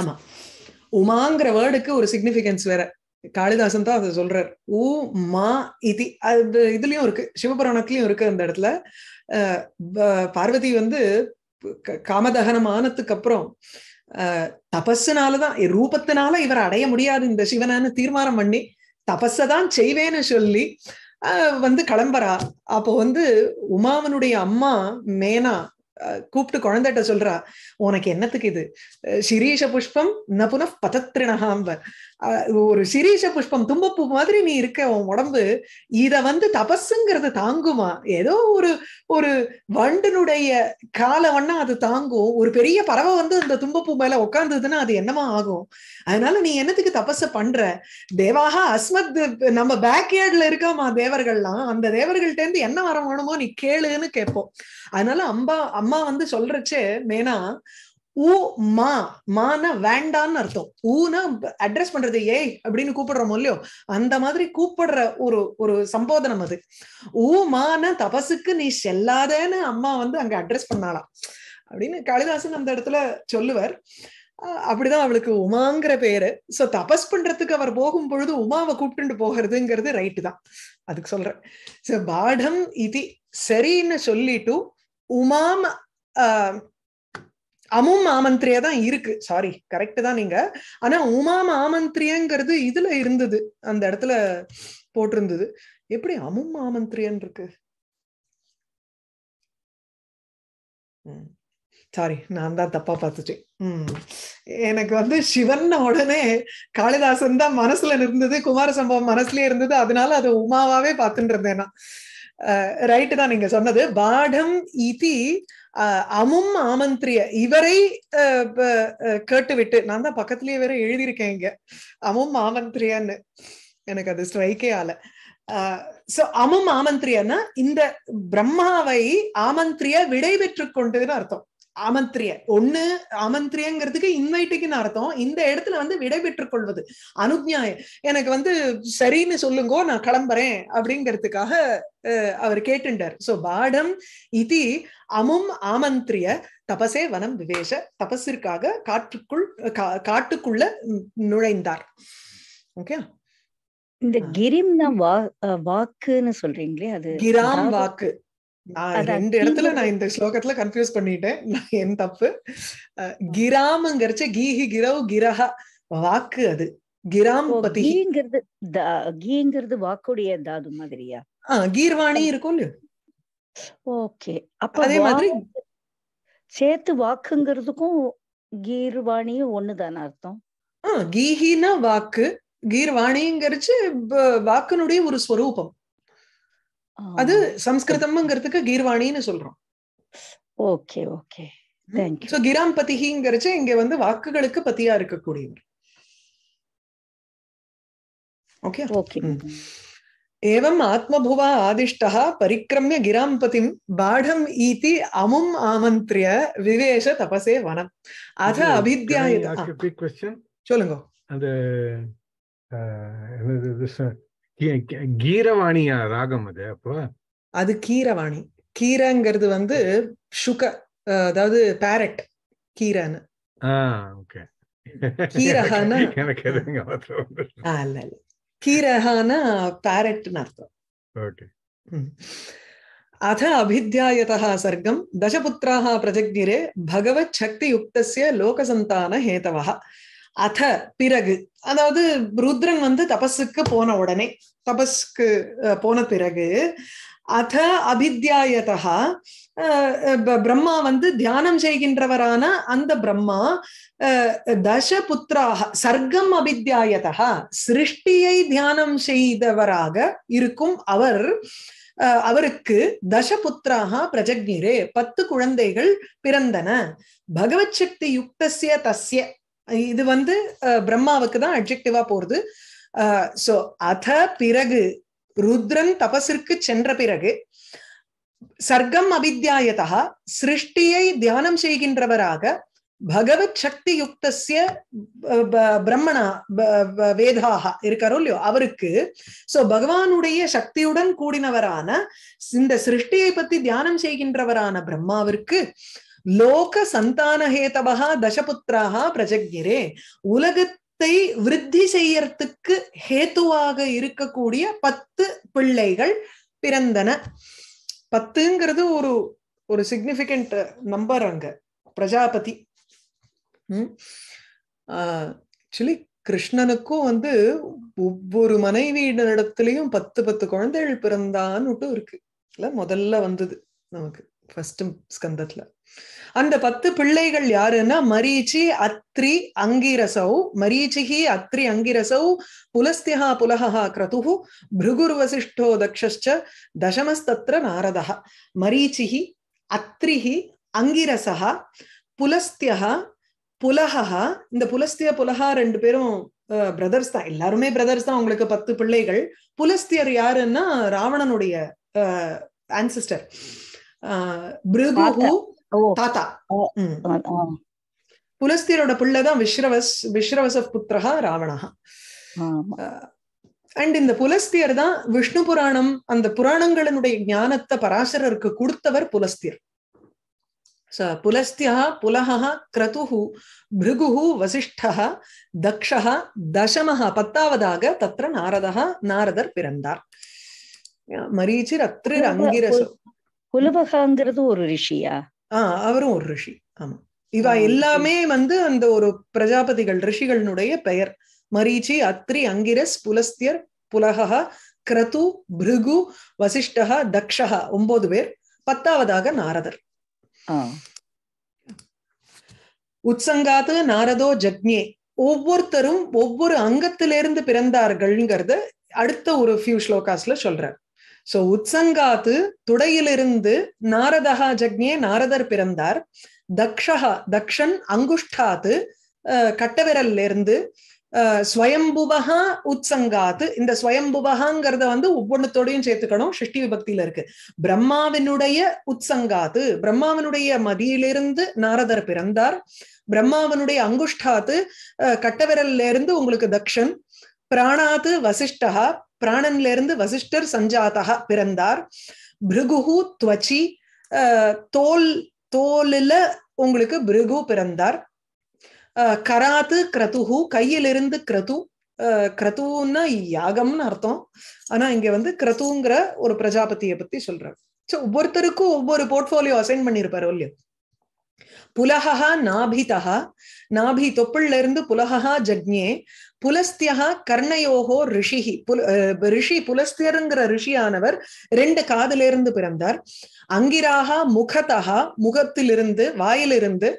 ஆமா உமாங்கிற வேர்டுக்கு ஒரு சிக்னிபிகன்ஸ் வேற காளிதாசன் தான் அதை சொல்றார் ஊ மா இதி அது இதுலயும் இருக்கு சிவபுராணத்துலயும் இருக்கு அந்த இடத்துல பார்வதி வந்து காமதகனம் ஆனதுக்கு அப்புறம் தபஸ்னாலதான் ரூபத்தினால இவர் அடைய முடியாது இந்த சிவனான்னு தீர்மானம் பண்ணி தபஸதான் செய்வேன்னு சொல்லி வந்து கிளம்புறா அப்போ வந்து உமாவனுடைய அம்மா மேனா கூப்பிட்டு குழந்தைகிட்ட சொல்றா உனக்கு என்னத்துக்கு இது சிரீஷ புஷ்பம் நபுன புன ஒரு சிரீஷ புஷ்பம் தும்பப்பூ மாதிரி நீ இருக்க உன் உடம்பு இத வந்து தபஸுங்கிறது தாங்குமா ஏதோ ஒரு ஒரு வண்டனுடைய கால வண்ணா அது தாங்கும் ஒரு பெரிய பறவை வந்து அந்த தும்பப்பூ மேல உட்கார்ந்ததுன்னா அது என்னமா ஆகும் அதனால நீ என்னத்துக்கு தபஸ பண்ற தேவாக அஸ்மத் நம்ம பேக்யார்ட்ல இருக்காமா தேவர்கள்லாம் அந்த தேவர்கள்ட்ட இருந்து என்ன வர வேணுமோ நீ கேளுன்னு கேட்போம் அதனால அம்பா அம்மா வந்து சொல்றச்சே மேனா ஊ மா மான வேண்டான்னு அர்த்தம் ஊனா அட்ரஸ் பண்றது ஏய் அப்படின்னு கூப்பிடுறோமோ இல்லையோ அந்த மாதிரி கூப்பிடுற ஒரு ஒரு சம்போதனம் அது ஊ மான தபசுக்கு நீ செல்லாதேன்னு அம்மா வந்து அங்க அட்ரஸ் பண்ணாலாம் அப்படின்னு காளிதாசன் அந்த இடத்துல சொல்லுவார் அப்படிதான் அவளுக்கு உமாங்கிற பேரு சோ தபஸ் பண்றதுக்கு அவர் போகும் பொழுது உமாவை கூப்பிட்டு போகிறதுங்கிறது ரைட்டு தான் அதுக்கு சொல்றேன் சோ பாடம் இது சரின்னு சொல்லிட்டு உமாம் அமும் ஆமந்திரியா தான் இருக்கு சாரி கரெக்ட் தான் நீங்க ஆனா உமாம் ஆமந்திரியங்கிறது இதுல இருந்தது அந்த இடத்துல போட்டிருந்தது எப்படி அமும் ஆமந்திரியன் இருக்கு சாரி நான் தான் தப்பா பார்த்துட்டேன் உம் எனக்கு வந்து சிவன் உடனே காளிதாசன் தான் மனசுல இருந்தது குமார சம்பவம் மனசுலயே இருந்தது அதனால அது உமாவாவே பார்த்துட்டு இருந்தேன் நான் ரைட் தான் நீங்க சொன்னது பாடம் இதி அமும் ஆமந்திரிய இவரை கேட்டுவிட்டு நான் தான் பக்கத்துலயே வேற எழுதியிருக்கேன் இங்க அமும் ஆமந்திரியன்னு எனக்கு அது ஸ்ட்ரைக்கே ஆல சோ அமும் ஆமந்திரியன்னா இந்த பிரம்மாவை ஆமந்திரிய விடை பெற்றுக் கொண்டதுன்னு அர்த்தம் அமந்திரிய ஒண்ணு அமந்திரியங்கிறதுக்கு இன்வைட்டுக்குன்னு அர்த்தம் இந்த இடத்துல வந்து விடை பெற்றுக் கொள்வது அனுஜாயம் எனக்கு வந்து சரின்னு சொல்லுங்கோ நான் கிளம்புறேன் அப்படிங்கிறதுக்காக அவர் கேட்டுண்டார் சோ பாடம் இதி அமும் ஆமந்திரிய தபசே வனம் விவேஷ தபசிற்காக காட்டுக்குள் காட்டுக்குள்ள நுழைந்தார் ஓகே இந்த கிரிம் வாக்குன்னு சொல்றீங்களே அது கிராம் வாக்கு ரெண்டு இடத்துல நான் இந்த ஸ்லோகத்துல கன்ஃபியூஸ் பண்ணிட்டேன் என் தப்பு கிராமங்கிறச்ச கீஹி கிரவ் கிரஹா வாக்கு அது கிராம் கீங்கிறது கீங்கிறது வாக்குடைய தாது மாதிரியா கீர்வாணி இருக்கும் ஓகே அப்ப அதே மாதிரி சேர்த்து வாக்குங்கிறதுக்கும் கீர்வாணியும் ஒண்ணுதான அர்த்தம் கீஹினா வாக்கு கீர்வாணிங்கிறச்சு வாக்குனுடைய ஒரு ஸ்வரூபம் அது சம்ஸ்கிருதம்ங்கிறதுக்கு கீர்வாணின்னு சொல்றோம் ஓகே ஓகே சோ கிராம் பதிகிங்கிறச்சு இங்க வந்து வாக்குகளுக்கு இருக்க இருக்கக்கூடியவர் ஓகே ஓகே ஏவம் ஆத்மபுவா ஆதிஷ்டா परिक्रम्य गिरां பாடம் ஈதி அமும் ஆமந்திரிய விவேச தபசே வனம் அத अथ சொல்லுங்க அந்த கீரவாணியா ராகம் அது அப்போ அது கீரவாணி கீரைங்கிறது வந்து சுக அதாவது பேரட் கீரான்னு கீரஹானா இல்ல கீரஹானா பேரட்னு அர்த்தம் அத அபித்யாயதா சர்க்கம் தசபுத்திராः பிரஜக்னிரே பகவத் சக்தி யுக்தசிய லோகசந்தான ஹேதவா அத பிறகு அதாவது ருத்ரன் வந்து தபஸுக்கு போன உடனே தபஸ்க்கு போன பிறகு அத அபித்யாயதா பிரம்மா வந்து தியானம் செய்கின்றவரான அந்த பிரம்மா தச புத்திராக சர்க்கம் அபித்யாயதா சிருஷ்டியை தியானம் செய்தவராக இருக்கும் அவர் அவருக்கு புத்திராக பிரஜக்னிரே பத்து குழந்தைகள் பிறந்தன பகவத் சக்தி யுக்தசிய தஸ்ய இது வந்து பிரம்மாவுக்கு தான் அப்ஜெக்டிவா போறது சோ அத பிறகு ருத்ரன் தபசிற்கு சென்ற பிறகு சர்க்கம் அபித்யாயதா சிருஷ்டியை தியானம் செய்கின்றவராக பகவத் சக்தி யுக்தசிய பிரம்மணா வேதாக இருக்காரோ இல்லையோ அவருக்கு சோ பகவானுடைய சக்தியுடன் கூடினவரான இந்த சிருஷ்டியை பத்தி தியானம் செய்கின்றவரான பிரம்மாவிற்கு லோக சந்தானஹேதவா தசபுத்திராக பிரஜக்யரே உலகத்தை விருத்தி செய்யறதுக்கு ஹேத்துவாக இருக்கக்கூடிய பத்து பிள்ளைகள் பிறந்தன பத்துங்கிறது ஒரு ஒரு சிக்னிபிகண்ட் நம்பர் அங்க பிரஜாபதி ஆக்சுவலி கிருஷ்ணனுக்கும் வந்து ஒவ்வொரு இடத்துலயும் பத்து பத்து குழந்தைகள் பிறந்தான்னு இருக்கு இல்ல முதல்ல வந்தது நமக்கு ஃபர்ஸ்ட் ஸ்கந்தத்துல அந்த பத்து பிள்ளைகள் யாருன்னா மரீச்சி அத்ரி அங்கிரசௌ மரீச்சிஹி அத்ரி அங்கிரசௌ புலஸ்தியா புலகா கிரது பிருகுர் வசிஷ்டோ தக்ஷ தசமஸ்தத்ர நாரதா மரீச்சிஹி அத்ரிஹி அங்கிரசா புலஸ்தியா புலகா இந்த புலஸ்திய புலகா ரெண்டு பேரும் பிரதர்ஸ் தான் எல்லாருமே பிரதர்ஸ் தான் அவங்களுக்கு பத்து பிள்ளைகள் புலஸ்தியர் யாருன்னா ராவணனுடைய ஆன்சிஸ்டர் பிருகு தாத்தா புலஸ்தியரோட பிள்ளைதான் விஸ்ரவஸ் விஸ்ரவச புத்திரகா ராவணஹா அண்ட் இந்த புலஸ்தியர் தான் விஷ்ணு புராணம் அந்த புராணங்களினுடைய ஞானத்தை பராசரருக்கு கொடுத்தவர் புலஸ்தியர் புலஸ்தியா புலகா கிரதுஹு பிருகுஹு வசிஷ்டா தக்ஷா தசமஹா பத்தாவதாக தத்திர நாரதா நாரதர் பிறந்தார் மரீச்சிர் அத்திர அங்கிரசு புலவகாங்கிறது ஒரு ரிஷியா ஆஹ் அவரும் ஒரு ரிஷி ஆமா இவா எல்லாமே வந்து அந்த ஒரு பிரஜாபதிகள் ரிஷிகளினுடைய பெயர் மரீச்சி அத்ரி அங்கிரஸ் புலஸ்தியர் புலகா கிரது பிருகு வசிஷ்டகா தக்ஷகா ஒன்பது பேர் பத்தாவதாக நாரதர் உத்சங்காத்து நாரதோ ஜக்னே ஒவ்வொருத்தரும் ஒவ்வொரு அங்கத்திலிருந்து பிறந்தார்கள்ங்கிறது அடுத்த ஒரு ஃபியூ ஸ்லோகாஸ்ல சொல்றார் சோ உத்சங்காத்து துடையிலிருந்து நாரதகா ஜக்னியே நாரதர் பிறந்தார் தக்ஷஹா தக்ஷன் அங்குஷ்டாத்து கட்டவிரல்ல இருந்து ஸ்வயம்புவகா உத்சங்காத்து இந்த ஸ்வயம்புவகாங்கிறத வந்து ஒவ்வொன்றத்தோடையும் சேர்த்துக்கணும் சிருஷ்டி விபக்தியில இருக்கு பிரம்மாவினுடைய உத்சங்காத்து பிரம்மாவினுடைய மதியிலிருந்து நாரதர் பிறந்தார் பிரம்மாவனுடைய அங்குஷ்டாத்து கட்டவிரல்ல இருந்து உங்களுக்கு தக்ஷன் பிராணாத்து வசிஷ்டா பிராணன்ல இருந்து வசிஷ்டர் சஞ்சாதகா பிறந்தார் பிருகுஹு துவச்சி தோல் தோலில் உங்களுக்கு பிருகு பிறந்தார் கராத்து கிரதுஹு கையிலிருந்து கிரது கிரதுன்னா யாகம்னு அர்த்தம் ஆனா இங்க வந்து கிரதுங்கிற ஒரு பிரஜாபதியை பத்தி சொல்றாரு ஸோ ஒவ்வொருத்தருக்கும் ஒவ்வொரு போர்ட்ஃபோலியோ அசைன் பண்ணிருப்பாரு இல்லையோ புலகா நாபிதா நாபி தொப்புள்ள இருந்து புலகா ஜக்ஞே புலஸ்தியா கர்ணயோகோ ரிஷிஹி புல ரிஷி புலஸ்தியருங்கிற ரிஷியானவர் ரெண்டு காதிலிருந்து பிறந்தார் அங்கிராகா முகதகா முகத்திலிருந்து வாயிலிருந்து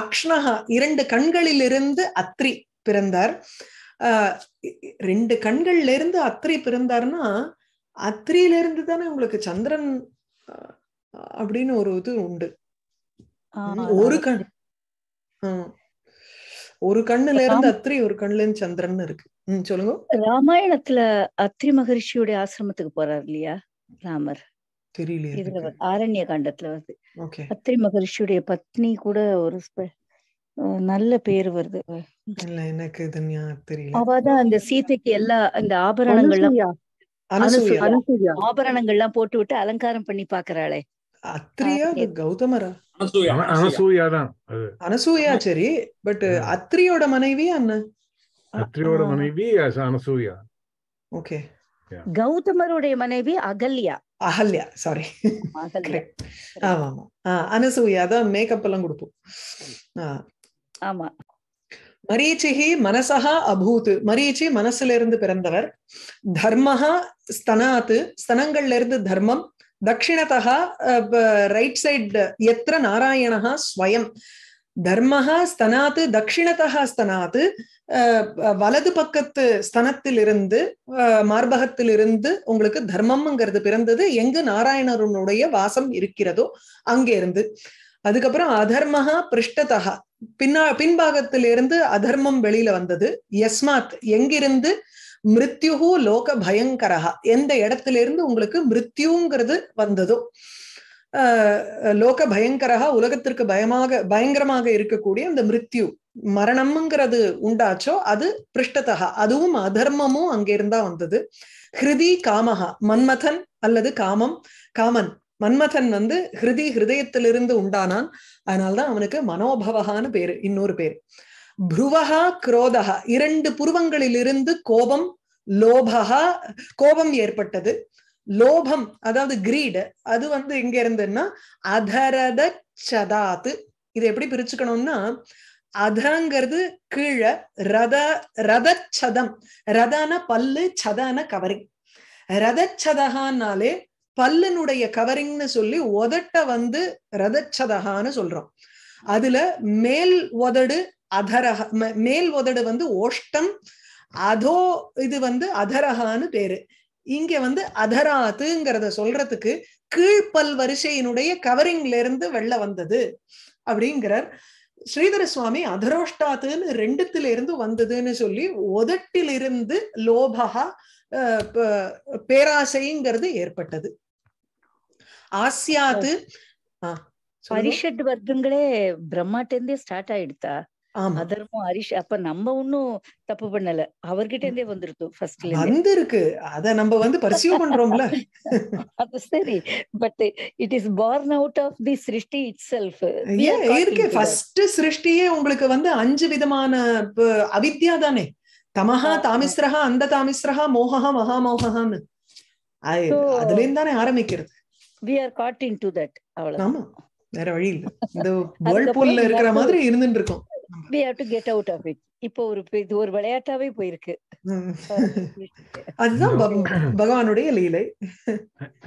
அக்ஷ்ணஹா இரண்டு கண்களிலிருந்து அத்ரி பிறந்தார் ரெண்டு கண்கள்ல இருந்து அத்ரி பிறந்தார்னா அத்ரியில இருந்து தானே உங்களுக்கு சந்திரன் அப்படின்னு ஒரு இது உண்டு ஒரு கண் ஒரு கண்ணுல இருந்து அத்திரி ஒரு கண்ணுல இருந்து சந்திரன் இருக்கு சொல்லுங்க ராமாயணத்துல அத்ரி மகரிஷியுடைய ஆசிரமத்துக்கு போறாரு இல்லையா ராமர் தெரியல ஆரண்ய காண்டத்துல வருது அத்ரி மகரிஷியுடைய பத்னி கூட ஒரு நல்ல பேர் வருது எனக்கு தெரியல அவதான் அந்த சீத்தைக்கு எல்லா அந்த ஆபரணங்கள்லாம் ஆபரணங்கள்லாம் போட்டு விட்டு அலங்காரம் பண்ணி பாக்குறாளே அத்திரியா கௌதமரா அனசூயா சரி பட் அத்ரியோட மனைவி அண்ணன் அத்ரியோட மனைவி அனசூயா ஓகே கௌதமருடைய மனைவி அகல்யா அகல்யா சாரி ஆமா ஆமா அனசூயா தான் மேக்கப் எல்லாம் கொடுப்போம் ஆமா மரீச்சிஹி மனசா அபூத் மரீச்சி மனசுல இருந்து பிறந்தவர் தர்மஹா ஸ்தனாத்து ஸ்தனங்கள்ல இருந்து தர்மம் दक्षिणतः ரைட் சைட் எத்திர நாராயண ஸ்வயம் தர்மஹா ஸ்தனாத் தட்சிணத்தகா ஸ்தனாத் வலது பக்கத்து ஸ்தனத்திலிருந்து மார்பகத்திலிருந்து உங்களுக்கு தர்மம்ங்கிறது பிறந்தது எங்கு நாராயணருனுடைய வாசம் இருக்கிறதோ அங்கே இருந்து அதுக்கப்புறம் அதர்மஹா பிருஷ்டதா பின்னா பின்பாகத்திலிருந்து அதர்மம் வெளியில வந்தது எஸ்மாத் எங்கிருந்து மிருத்யுகு லோக பயங்கரஹா எந்த இடத்துல இருந்து உங்களுக்கு மிருத்யுங்கிறது வந்ததோ லோக பயங்கரஹா உலகத்திற்கு பயமாக பயங்கரமாக இருக்கக்கூடிய அந்த மிருத்யு மரணம்ங்கிறது உண்டாச்சோ அது பிருஷ்டதா அதுவும் அதர்மமும் அங்கிருந்தா வந்தது ஹிருதி காமஹா மன்மதன் அல்லது காமம் காமன் மன்மதன் வந்து ஹிருதி ஹிருதயத்திலிருந்து உண்டானான் அதனால்தான் அவனுக்கு மனோபவகான்னு பேரு இன்னொரு பேர் புருவகா குரோதகா இரண்டு புருவங்களிலிருந்து கோபம் லோபகா கோபம் ஏற்பட்டது லோபம் அதாவது கிரீடு அது வந்து எங்க இருந்துன்னா அதரத சதாத்து இது எப்படி பிரிச்சுக்கணும்னா அதங்கிறது கீழே ரத ரத சதம் ரதான பல்லு சதான கவரிங் ரதச்சதகான்னாலே பல்லனுடைய கவரிங்னு சொல்லி உதட்ட வந்து ரதச்சதகான்னு சொல்றோம் அதுல மேல் உதடு அதரக மேல் உதடு வந்து ஓஷ்டம் அதோ இது வந்து அதரகான்னு பேரு இங்க வந்து அதராத்துங்கிறத சொல்றதுக்கு கீழ்ப்பல் வரிசையினுடைய கவரிங்ல இருந்து வெள்ள வந்தது அப்படிங்கிறார் ஸ்ரீதர சுவாமி அதரோஷ்டாத்துன்னு ரெண்டுத்துல இருந்து வந்ததுன்னு சொல்லி உதட்டிலிருந்து லோபகா பேராசைங்கிறது ஏற்பட்டது ஆசியாத்து பரிஷத் வர்க்கங்களே பிரம்மாட்டேந்தே ஸ்டார்ட் ஆயிடுதா ஆமா அதர்மம் அரிஷ் அப்ப நம்ம ஒன்னும் தப்பு பண்ணல அவர்கிட்ட இருந்தே வந்துருக்கும் ஃபர்ஸ்ட்ல வந்திருக்கு அத நம்ம வந்து பர்சியூ பண்றோம்ல அது சரி but it is born out of the சிருஷ்டி இட்செல்ஃப் இருக்கு ஃபர்ஸ்ட் சிருஷ்டியே உங்களுக்கு வந்து அஞ்சு விதமான அவித்யா தானே தமஹா தாமிஸ்ரஹா அந்த தாமிஸ்ரஹா மோகஹா மகாமோகஹான்னு அதுல இருந்து தானே ஆரம்பிக்கிறது we are caught into that அவ்வளவு ஆமா வேற வழி இல்ல இந்த வேர்ல்பூல்ல இருக்கிற மாதிரி இருந்துட்டு இருக்கோம் we have to get out of it இப்போ ஒரு இது ஒரு விளையாட்டாவே போயிருக்கு அதுதான் பகவானுடைய லீலை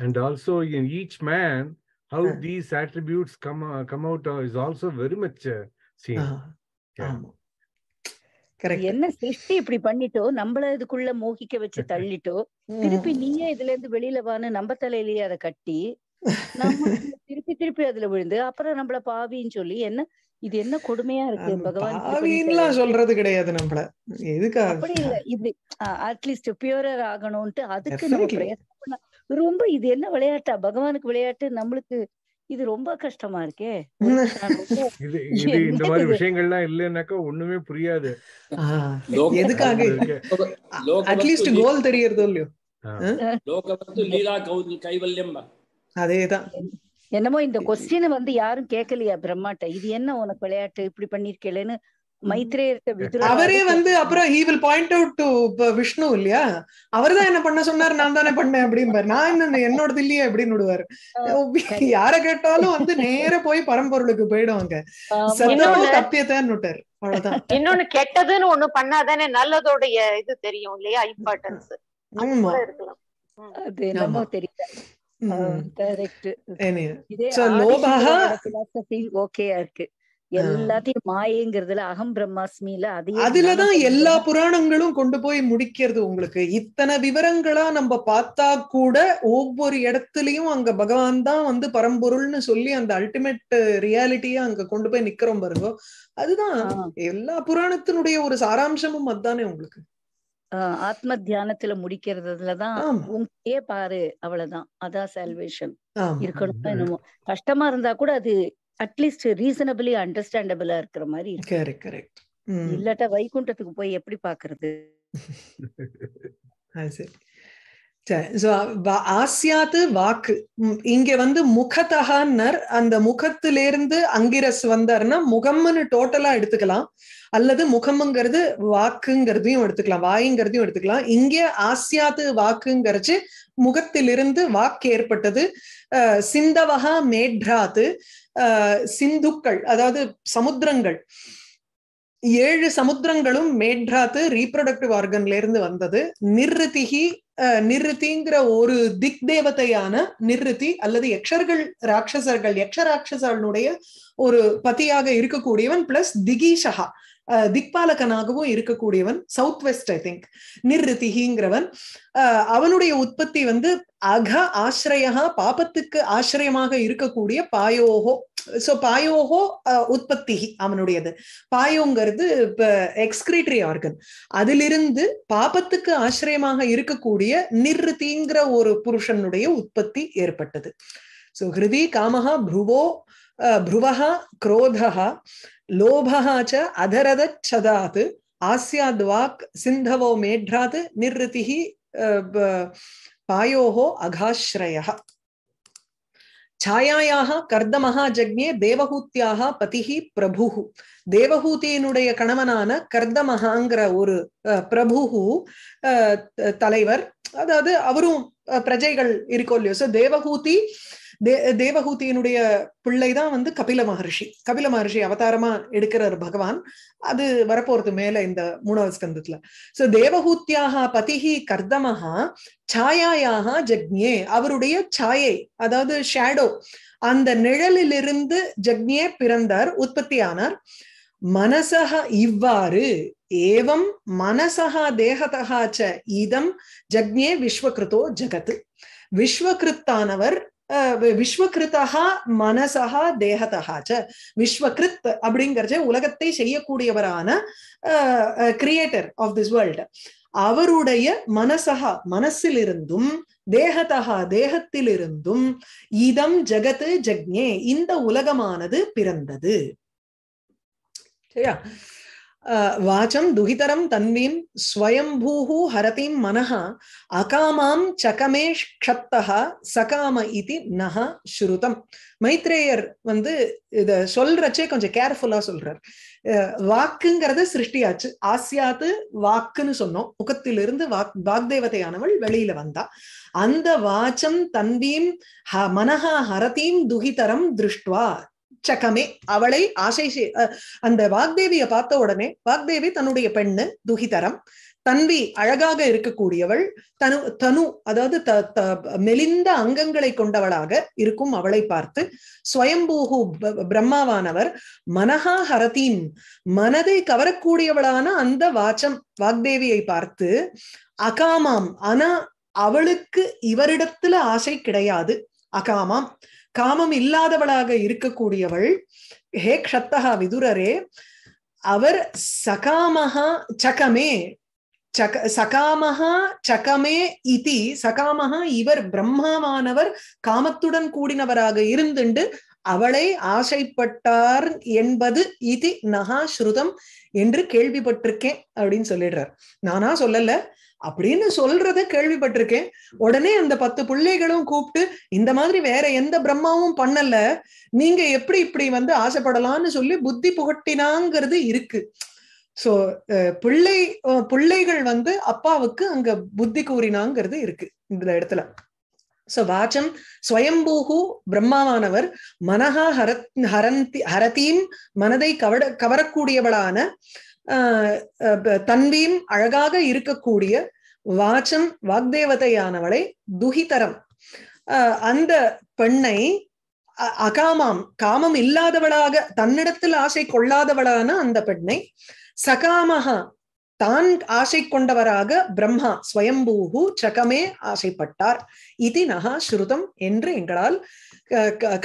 and also in each man how yeah. these attributes come uh, come out uh, is also very much uh, seen. என்ன சிருஷ்டி இப்படி பண்ணிட்டோ நம்மள இதுக்குள்ள மோகிக்க வச்சு தள்ளிட்டோ திருப்பி நீயே இதுல இருந்து வெளியில வான்னு நம்ம தலையிலேயே அதை கட்டி நம்ம திருப்பி திருப்பி அதுல விழுந்து அப்புறம் நம்மள பாவின்னு சொல்லி என்ன இது என்ன கொடுமையா இருக்கு பகவான் சொல்றது கிடையாது நம்மள எதுக்காக அப்படி இல்ல இப்படி அட்லீஸ்ட் பியூரர் ஆகணும்ட்டு அதுக்கு நம்ம பிரயத்தனம் ரொம்ப இது என்ன விளையாட்டா பகவானுக்கு விளையாட்டு நம்மளுக்கு இது ரொம்ப கஷ்டமா இருக்கே இது இந்த மாதிரி விஷயங்கள்லாம் இல்லைன்னாக்கா ஒண்ணுமே புரியாது எதுக்காக அட்லீஸ்ட் கோல் தெரியறதோ இல்லையோ கைவல்யம் அதேதான் என்னமோ இந்த கொஸ்டின் வந்து யாரும் கேட்கலையா பிரம்மாட்ட இது என்ன உனக்கு விளையாட்டு இப்படி பண்ணிருக்கேன்னு அவரே வந்து அப்புறம் he will point out to Vishnu இல்லையா அவர் தான் என்ன பண்ண சொன்னார் நான் தானே பண்ணேன் அப்படிம்பார் நான் என்ன என்னோடது இல்லையா அப்படின்னு விடுவாரு யார கேட்டாலும் வந்து நேர போய் பரம்பொருளுக்கு போயிடுவாங்க சத்தமும் தப்பியத்தான் விட்டார் அவ்வளவுதான் இன்னொன்னு கெட்டதுன்னு ஒண்ணு பண்ணாதானே நல்லதோடைய இது தெரியும் இல்லையா இம்பார்ட்டன்ஸ் அது என்னமோ தெரியல ஓகேயா இருக்கு எல்லாத்தையும் மாயங்கிறதுல அகம் பிரம்மாஸ்மியில அதுலதான் எல்லா புராணங்களும் கொண்டு போய் முடிக்கிறது உங்களுக்கு இத்தனை விவரங்களா நம்ம பார்த்தா கூட ஒவ்வொரு இடத்துலயும் அங்க பகவான் தான் வந்து பரம்பொருள்னு சொல்லி அந்த அல்டிமேட் ரியாலிட்டியா அங்க கொண்டு போய் நிக்கிறோம் பாருங்க அதுதான் எல்லா புராணத்தினுடைய ஒரு சாராம்சமும் அதுதானே உங்களுக்கு ஆத்ம தியானத்துல முடிக்கிறதுலதான் உங்களையே பாரு அவ்வளவுதான் அதான் சால்வேஷன் இருக்கணும் என்னமோ கஷ்டமா இருந்தா கூட அது அட்லீஸ்ட் ரீசனபிளி அண்டர்ஸ்டாண்டபிளா இருக்கிற மாதிரி இருக்கு இல்லாட்டா வைகுண்டத்துக்கு போய் எப்படி பாக்குறது ஆசியாத்து வாக்கு இங்க வந்து முகத்தகான்னர் அந்த முகத்திலிருந்து அங்கிரஸ் வந்தார்னா முகம்னு டோட்டலா எடுத்துக்கலாம் அல்லது முகம்ங்கிறது வாக்குங்கிறதையும் எடுத்துக்கலாம் வாயுங்கிறதையும் எடுத்துக்கலாம் இங்கே ஆசியாத்து வாக்குங்கிறச்சு முகத்திலிருந்து வாக்கு ஏற்பட்டது சிந்தவகா மேட்ராத்து சிந்துக்கள் அதாவது சமுத்திரங்கள் ஏழு சமுத்திரங்களும் மேட்ராத்து ரீப்ரொடக்டிவ் ஆர்கன்ல இருந்து வந்தது நிர்ருத்திகி நிர்ருத்திங்கிற ஒரு திக் தேவதையான நிர்ருத்தி அல்லது யக்ஷர்கள் ராட்சசர்கள் யக்ஷ ராட்சசர்களுடைய ஒரு பதியாக இருக்கக்கூடியவன் பிளஸ் திகிஷஹா திக்பாலகனாகவும் இருக்கக்கூடியவன் சவுத் வெஸ்ட் ஐ திங்க் நிர்ருத்திகிங்கிறவன் அவனுடைய உற்பத்தி வந்து அக ஆசிரயா பாபத்துக்கு ஆசிரியமாக இருக்கக்கூடிய பாயோகோ சோ பாயோகோ உற்பத்தி அவனுடையது பாயோங்கிறது இப்ப எக்ஸ்கிரீட்டரி ஆர்கன் அதிலிருந்து பாபத்துக்கு ஆசிரியமாக இருக்கக்கூடிய நிறுத்திங்கிற ஒரு புருஷனுடைய உற்பத்தி ஏற்பட்டது சோ ஹிருதி காமஹா புருவோ புருவஹா குரோதஹா லோபஹா ச அதரத சதாத் ஆசியாத் வாக் சிந்தவோ மேட்ராத் நிர்த்திஹி பாயோகோ அகாஸ்ரயா சாயாயாக கர்தமகா ஜக்ஞே தேவஹூத்தியாக பதிகி பிரபு தேவஹூதியினுடைய கணவனான மகாங்கிற ஒரு பிரபு தலைவர் அதாவது அவரும் பிரஜைகள் இருக்கோ இல்லையோ சோ தேவஹூதி தே தேவகூத்தியினுடைய பிள்ளைதான் வந்து கபில மகர்ஷி கபில மகர்ஷி அவதாரமா எடுக்கிறார் பகவான் அது வரப்போறது மேல இந்த மூணாவது ஸ்கந்தத்துல சோ தேவகூத்தியாக பதிகி கர்தமஹா சாயாயாக ஜக்ஞே அவருடைய சாயை அதாவது ஷேடோ அந்த நிழலிலிருந்து ஜக்னியே பிறந்தார் உற்பத்தியானார் மனசக இவ்வாறு ஏவம் மனசகா தேகதகாச்ச ஈதம் இதம் ஜக்ஞே விஸ்வகிருத்தோ ஜகத் விஸ்வகிருத்தானவர் விஸ்வகிருத்தகா மனசகா தேகதகா ச விஸ்வகிருத் அப்படிங்கிறது உலகத்தை செய்யக்கூடியவரான கிரியேட்டர் ஆஃப் திஸ் வேர்ல்ட் அவருடைய மனசகா மனசிலிருந்தும் தேகதகா தேகத்திலிருந்தும் இதம் ஜகத்து ஜக்ஞே இந்த உலகமானது பிறந்தது சரியா வாச்சம் துகிதரம் தன்வீம் ஸ்வயம்பூ ஹரதீம் மனஹ அகாமாம் சகமே க்ஷத்தா சகாம இது நஹ ஸ்ருதம் மைத்ரேயர் வந்து இத சொல்றச்சே கொஞ்சம் கேர்ஃபுல்லா சொல்றார் வாக்குங்கிறத சிருஷ்டியாச்சு ஆசியாத்து வாக்குன்னு சொன்னோம் முகத்திலிருந்து வாக் வாக்தேவதையானவள் வெளியில வந்தா அந்த வாச்சம் தன்வீம் மனஹா ஹரதீம் துகிதரம் திருஷ்டுவா சகமே அவளை ஆசை அந்த வாக்தேவிய பார்த்த உடனே வாக்தேவி தன்னுடைய பெண்ணு துகிதரம் தன்வி அழகாக இருக்கக்கூடியவள் தனு தனு அதாவது த த மெலிந்த அங்கங்களை கொண்டவளாக இருக்கும் அவளை பார்த்து ஸ்வயம்பூகு பிரம்மாவானவர் மனஹா ஹரதீன் மனதை கவரக்கூடியவளான அந்த வாச்சம் வாக்தேவியை பார்த்து அகாமாம் ஆனா அவளுக்கு இவரிடத்துல ஆசை கிடையாது அகாமாம் காமம் இல்லாதவளாக இருக்கக்கூடியவள் ஹே க்ஷத்தகா விதுரரே அவர் சகாமஹா சகமே சக சகாமஹா சகமே இதி சகாமஹா இவர் பிரம்மாவானவர் காமத்துடன் கூடினவராக இருந்துண்டு அவளை ஆசைப்பட்டார் என்பது இதி நகா ஸ்ருதம் என்று கேள்விப்பட்டிருக்கேன் அப்படின்னு சொல்லிடுறார் நானா சொல்லல அப்படின்னு சொல்றத கேள்விப்பட்டிருக்கேன் உடனே அந்த பத்து பிள்ளைகளும் கூப்பிட்டு இந்த மாதிரி வேற எந்த பிரம்மாவும் பண்ணல நீங்க எப்படி இப்படி வந்து ஆசைப்படலாம்னு சொல்லி புத்தி புகட்டினாங்கிறது இருக்கு சோ பிள்ளை பிள்ளைகள் வந்து அப்பாவுக்கு அங்க புத்தி கூறினாங்கிறது இருக்கு இந்த இடத்துல சோ வாச்சம் ஸ்வயம்பூகு பிரம்மாவானவர் மனஹா ஹரத் ஹரந்தி ஹரதீம் மனதை கவட கவரக்கூடியவளான தன்வியும் அழகாக இருக்கக்கூடிய வாச்சம் வாக்தேவதையானவளை துகிதரம் அந்த பெண்ணை அகாமாம் காமம் இல்லாதவளாக தன்னிடத்தில் ஆசை கொள்ளாதவளான அந்த பெண்ணை சகாமகா தான் ஆசை கொண்டவராக பிரம்மா ஸ்வயம்பூகு சகமே ஆசைப்பட்டார் இது நகா ஸ்ருதம் என்று எங்களால்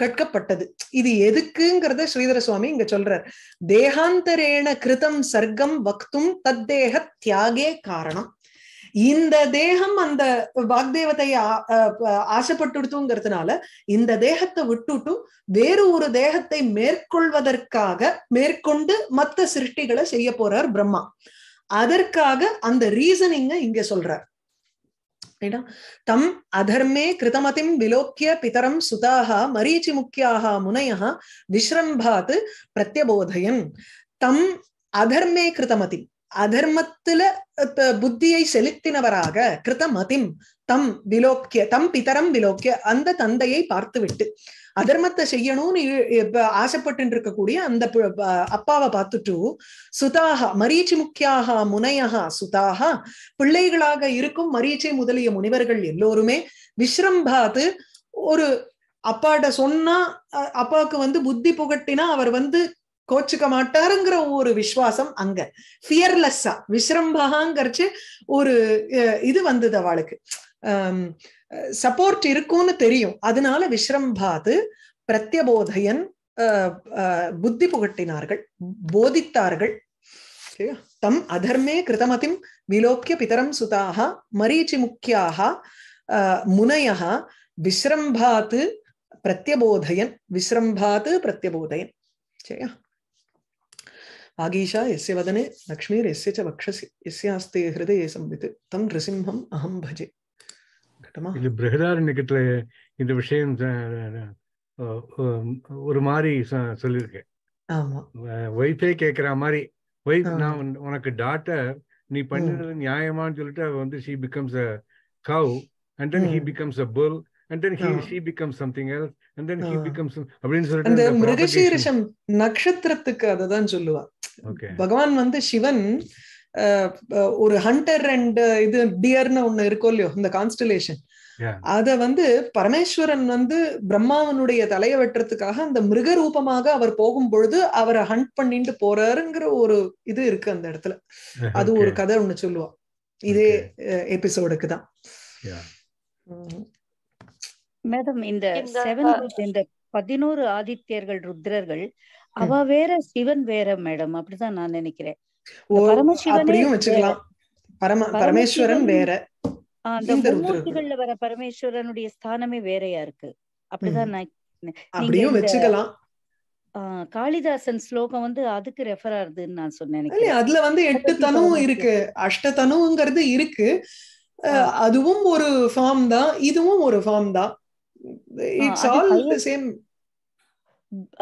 கற்கப்பட்டது இது எதுக்குங்கிறத ஸ்ரீதர சுவாமி இங்க சொல்றார் தேகாந்தரேண கிருதம் சர்க்கம் வக்தும் தத்தேக தியாகே காரணம் இந்த தேகம் அந்த வாக்தேவதைய ஆசைப்பட்டுடுத்துங்கிறதுனால இந்த தேகத்தை விட்டுட்டு வேறு ஒரு தேகத்தை மேற்கொள்வதற்காக மேற்கொண்டு மத்த சிருஷ்டிகளை செய்ய போறார் பிரம்மா அதற்காக அந்த ரீசனிங்க இங்க சொல்றார் தம் அதர்மே கிருதமதிம் விலோக்கிய பிதரம் சுதாக மரீச்சி முக்கியாக முனையா விஸ்ரம்பாத்து பிரத்யபோதயன் தம் அதர்மே கிருதமதி அதர்மத்துல புத்தியை செலுத்தினவராக கிருதமதிம் தம் விலோக்கிய தம் பிதரம் விலோக்கிய அந்த தந்தையை பார்த்து விட்டு அதர்மத்தை செய்யணும்னு ஆசைப்பட்டு இருக்கக்கூடிய அந்த அப்பாவை பார்த்துட்டு சுதாக மரீச்சி முக்கியாக முனையகா சுதாக பிள்ளைகளாக இருக்கும் மரீச்சை முதலிய முனிவர்கள் எல்லோருமே விஸ்ரம்பாத்து ஒரு அப்பாட்ட சொன்னா அப்பாவுக்கு வந்து புத்தி புகட்டினா அவர் வந்து கோச்சுக்க மாட்டாருங்கிற ஒரு விசுவாசம் அங்க ஃபியர்லெஸ்ஸா விஸ்ரம்பகாங்கிறச்சு ஒரு இது வந்தது அவளுக்கு சப்போர்ட் இருக்கும்னு தெரியும் அதனால விஸ்ரம்பாது பிரத்யபோதையன் புத்தி புகட்டினார்கள் போதித்தார்கள் தம் அதர்மே கிருதமதிம் விலோக்கிய பிதரம் சுதாக மரீச்சி முக்கியாக முனைய விஸ்ரம்பாத்து பிரத்யபோதையன் விஸ்ரம்பாத்து பிரத்யபோதையன் சரியா ஆகீஷா எஸ்ய வதனே லக்ஷ்மீர் எஸ்ய ச வக்ஷசி எஸ்யாஸ்தே ஹிருதயே சம்வித் தம் நிருசிம்ஹம் அஹம் பஜே சொல்லட்டுமா இது பிரகதாரண்யத்துல இந்த விஷயம் ஒரு மாதிரி சொல்லியிருக்கேன் ஒய்ஃபே கேட்குற மாதிரி ஒய்ஃப் நான் உனக்கு டாட்டர் நீ பண்ணது நியாயமான்னு சொல்லிட்டு அவ வந்து she becomes a cow and then he becomes a bull and then he she becomes something else and then he becomes அப்படின்னு சொல்லிட்டு அந்த மிருகசீரிஷம் நட்சத்திரத்துக்கு அததான் சொல்லுவா ஓகே பகவான் வந்து சிவன் ஒரு ஹண்டர் அண்ட் இது டியர்னு ஒண்ணு இருக்கும் இல்லையோ இந்த கான்ஸ்டலேஷன் அத வந்து பரமேஸ்வரன் வந்து பிரம்மாவனுடைய தலைய வெட்டுறதுக்காக அந்த மிருக ரூபமாக அவர் போகும் பொழுது அவரை ஹண்ட் பண்ணிட்டு போறாருங்கிற ஒரு இது இருக்கு அந்த இடத்துல அது ஒரு கதை ஒண்ணு சொல்லுவா இதே எபிசோடுக்கு தான் மேடம் இந்த இந்த பதினோரு ஆதித்யர்கள் ருத்ரர்கள் அவ வேற சிவன் வேற மேடம் அப்படிதான் நான் நினைக்கிறேன் வச்சுக்கலாம் பரம பரமேஸ்வரன் வேற அந்த வர பரமேஸ்வரனுடைய ஸ்தானமே வேறையா இருக்கு அப்படிதான் நான் வச்சுக்கலாம் காளிதாசன் ஸ்லோகம் வந்து அதுக்கு ரெஃபர் ஆகுதுன்னு நான் சொன்னேன் அதுல வந்து எட்டு தனமும் இருக்கு அஷ்டதனுங்கிறது இருக்கு அதுவும் ஒரு ஃபார்ம் தான் இதுவும் ஒரு ஃபார்ம் தான் இட்ஸ் ஆல் சேம்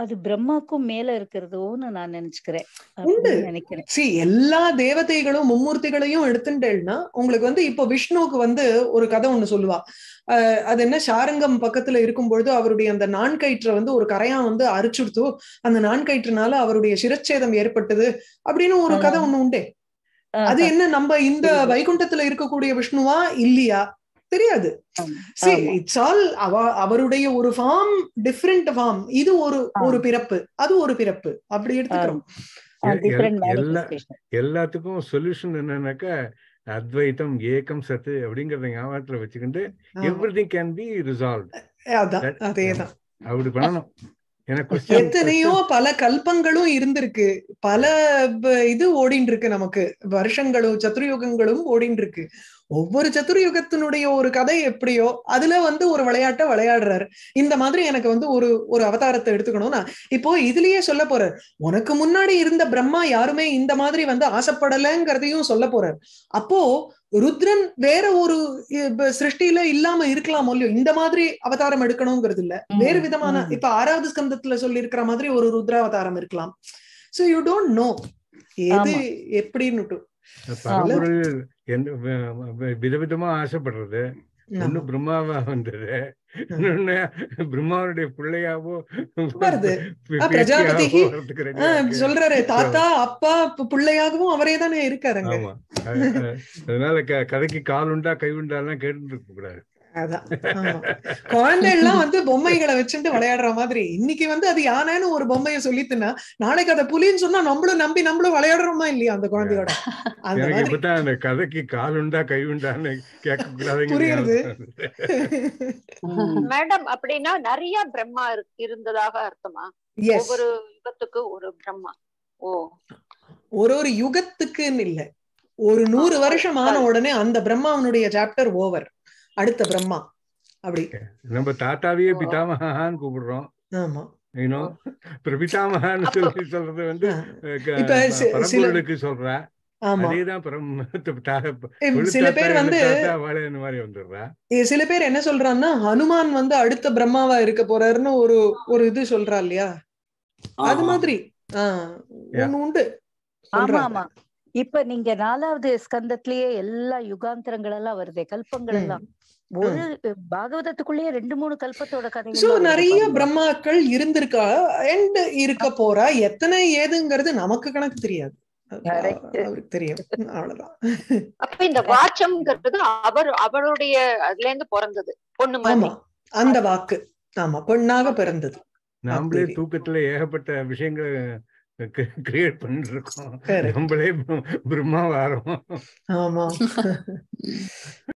அது பிரம்மாக்கும் மேல இருக்கிறதோன்னு நான் நினைச்சுக்கிறேன் நினைக்கிறேன் சரி எல்லா தேவதைகளும் மும்மூர்த்திகளையும் எடுத்துட்டேன்னா உங்களுக்கு வந்து இப்போ விஷ்ணுவுக்கு வந்து ஒரு கதை ஒண்ணு சொல்லுவா அது என்ன சாரங்கம் பக்கத்துல இருக்கும்பொழுது அவருடைய அந்த நான்கயிற்றை வந்து ஒரு கரையா வந்து அரிச்சுடுத்து அந்த நான்கயிற்றுனால அவருடைய சிரச்சேதம் ஏற்பட்டது அப்படின்னு ஒரு கதை ஒண்ணு உண்டே அது என்ன நம்ம இந்த வைகுண்டத்துல இருக்கக்கூடிய விஷ்ணுவா இல்லையா தெரியாது இட்ஸ் ஆல் அவருடைய ஒரு ஃபார்ம் டிஃப்ரெண்ட் ஃபார்ம் இது ஒரு ஒரு பிறப்பு அது ஒரு பிறப்பு அப்படி எடுத்துக்கிறோம் எல்லாத்துக்கும் சொல்யூஷன் என்னன்னாக்கா அத்வைத்தம் ஏக்கம் சத்து அப்படிங்கறத ஞாபகத்துல வச்சுக்கிட்டு திங் கேன் பி ரிசால்வ் அதேதான் அப்படி பண்ணணும் எத்தனையோ பல கல்பங்களும் இருந்திருக்கு பல இது ஓடின் இருக்கு நமக்கு வருஷங்களும் சத்ருயோகங்களும் ஓடின் இருக்கு ஒவ்வொரு சத்துர்யுகத்தினுடைய ஒரு கதை எப்படியோ அதுல வந்து ஒரு விளையாட்டை விளையாடுறாரு இந்த மாதிரி எனக்கு வந்து ஒரு ஒரு அவதாரத்தை எடுத்துக்கணும்னா இப்போ இதுலயே சொல்ல போறாரு உனக்கு முன்னாடி இருந்த பிரம்மா யாருமே இந்த மாதிரி வந்து ஆசைப்படலைங்கிறதையும் சொல்ல போறாரு அப்போ ருத்ரன் வேற ஒரு சிருஷ்டியில இல்லாம இருக்கலாம் இல்லையோ இந்த மாதிரி அவதாரம் எடுக்கணுங்கிறது இல்ல வேறு விதமான இப்ப ஆறாவது ஸ்கந்தத்துல சொல்லி இருக்கிற மாதிரி ஒரு ருத்ராவதாரம் இருக்கலாம் சோ யூ டோன்ட் நோ எது எப்படின்னு விதவிதமா ஆசைப்படுறது ஒண்ணு பிரம்மாவா வந்தது பிரம்மாவுடைய பிள்ளையாவோ பிரஜாபதி சொல்றாரு தாத்தா அப்பா பிள்ளையாகவும் அவரே தானே இருக்காரு அதனால கதைக்கு கால் உண்டா கை உண்டா எல்லாம் கேட்டு இருக்க கூடாது எல்லாம் வந்து பொம்மைகளை வச்சுட்டு விளையாடுற மாதிரி இன்னைக்கு வந்து அது யானைன்னு ஒரு பொம்மைய சொல்லித்துன்னா நாளைக்கு அதை புலின்னு சொன்னா நம்மளும் நம்பி நம்மளும் விளையாடுறோமா இல்லையா அந்த குழந்தையோட அந்த கதைக்கு கால் உண்டா கை உண்டான்னு புரியுது மேடம் அப்படின்னா நிறைய பிரம்மா இருந்ததாக அர்த்தமா ஒவ்வொரு யுகத்துக்கு ஒரு பிரம்மா ஓ ஒரு ஒரு யுகத்துக்குன்னு இல்ல ஒரு நூறு வருஷம் ஆன உடனே அந்த பிரம்மாவனுடைய சாப்டர் ஓவர் அடுத்த பிரம்மா அப்படி நம்ம தாத்தாவையே பிதாமகான்னு கூப்பிடுறோம் ஆமா பிரபிதாமகான்னு சொல்லி சொல்றது வந்து பரம்பொருளுக்கு சொல்றா சில பேர் வந்து சில பேர் என்ன சொல்றான்னா ஹனுமான் வந்து அடுத்த பிரம்மாவா இருக்க போறாருன்னு ஒரு ஒரு இது சொல்றா இல்லையா அது மாதிரி ஒண்ணு உண்டு ஆமா இப்ப நீங்க நாலாவது ஸ்கந்தத்திலேயே எல்லா யுகாந்திரங்கள் எல்லாம் வருது கல்பங்கள் எல்லாம் ஒரு பாகவதத்துக்குள்ளேயே ரெண்டு மூணு கல்பத்தோட கதை சோ நிறைய பிரம்மாக்கள் இருந்திருக்கா அண்ட் இருக்க போறா எத்தனை ஏதுங்கிறது நமக்கு கணக்கு தெரியாது தெரியும் அவ்வளவுதான் அப்ப இந்த வாச்சம்ங்கிறது அவர் அவருடைய அதுல இருந்து பிறந்தது பொண்ணு அந்த வாக்கு ஆமா பொண்ணாக பிறந்தது நாமளே தூக்கத்துல ஏகப்பட்ட விஷயங்கள் கிரியேட் பண்ணிருக்கோம் நம்மளே பிரம்மா வாரம் ஆமா